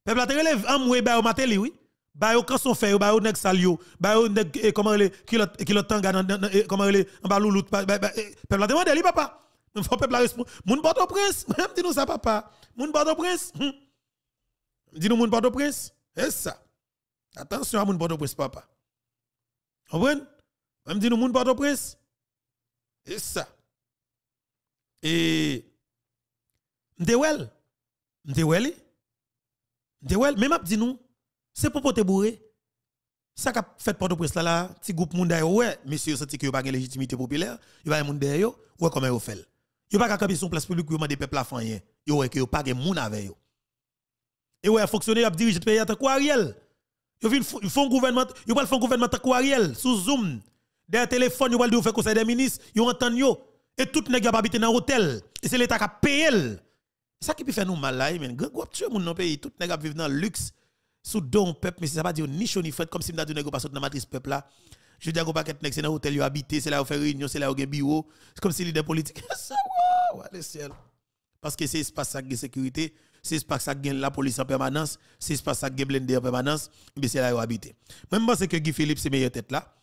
Peuple te relève en moué, bah, Matéli, oui. Bah, quand son fait, bah, au nèg salio, bah, au nèg, eh, comment il est, qui le tanga, eh, comment elle est, en bas loulout, bah, bah, bah, eh. peuple te demande, lui, papa. Il faut peuple la réponse. Moun porte prince, dis-nous ça, papa. Moun porte prince. Hmm. Dis-nous, moun porte prince. Et ça. Attention à mon porte papa. papa. Comprenez? Même dit nous, mon porte Et ça. Et. M'dewel. M'dewel. M'dewel. Même ap dit nous, c'est pour pote bourré. Ça fait porte presse là, là, petit groupe monde ouais, monsieur, senti que n'avez pas de légitimité populaire, Il va de monde ouais, comment Vous fait. n'avez pas de son place publique, vous des peuples à fan Vous ouais, que pas de monde avec vous. Et ouais, fonctionnaire a dirigé le pays tant qu'Ariel. Vous font un gouvernement, font un gouvernement tant qu'Ariel, sous Zoom. Derrière téléphone, ils vont faire conseil des ministres, vous entendent yo. Et tout le monde a habité dans l'hôtel. Et c'est l'État qui paye. Ça qui peut faire nous mal là, eh, men. Grand groupe tuer mon pays, tout le monde vivre dans le luxe. Sous don peuple, mais ça pas dire ni chaud ni fret, comme si m'a nèg pas dans la matrice peuple là. Je dis à paquet nèg c'est dans hôtel, yo habité, c'est là où faire réunion, c'est là où gain bureau. C'est comme si leader politique. Ça le ciel. Parce que c'est espace de sécurité c'est parce que gagne la police en permanence, c'est parce que gagne Blender en permanence, mais c'est là où habite. Même pense que Guy Philippe c'est meilleur tête là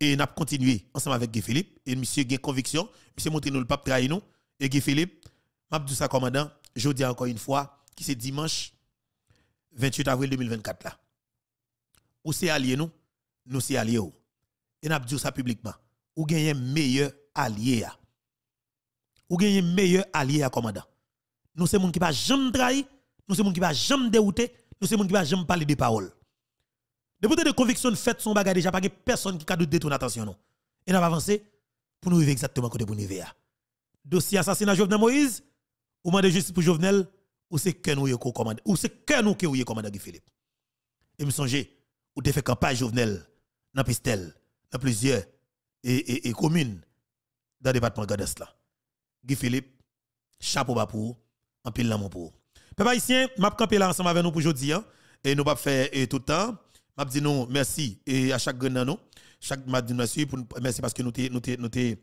et n'a continué ensemble avec Guy Philippe et monsieur gagne conviction, monsieur montre nous le pape trahir nous et Guy Philippe m'a dit ça commandant, je dis encore une fois qui c'est dimanche 28 avril 2024 là. Ou c'est allié nous, nous c'est allié ou. Et n'a dit ça publiquement. Ou gagne meilleur allié à. Ou gagne meilleur allié à commandant. Nous sommes gens qui pas jamais trahir. nous sommes gens qui pas jamais dérouter. nous sommes gens qui pas jamais parler de paroles. Depuis de conviction faites son bagage déjà pas que personne qui a de l'attention. attention non. Et nous avancer pour nous arriver exactement côté pour nous arriver. Dossier assassinat Jovenel Moïse, ou de justice pour Jovenel, ou c'est que nous commande, ou c'est que nous qui commandant Guy Philippe. Et me songer, ou te fait campagne Jovenel dans Pistel, dans plusieurs et, et, et communes dans le département de Guy Philippe, chapeau bas pour en pile mon pour. Peuple haïtien, m'a campé là ensemble avec nous pour aujourd'hui hein. et nous pas faire tout le temps. M'a dit nous merci et à chaque grand nous, chaque m'a dit merci merci parce que nous nous nous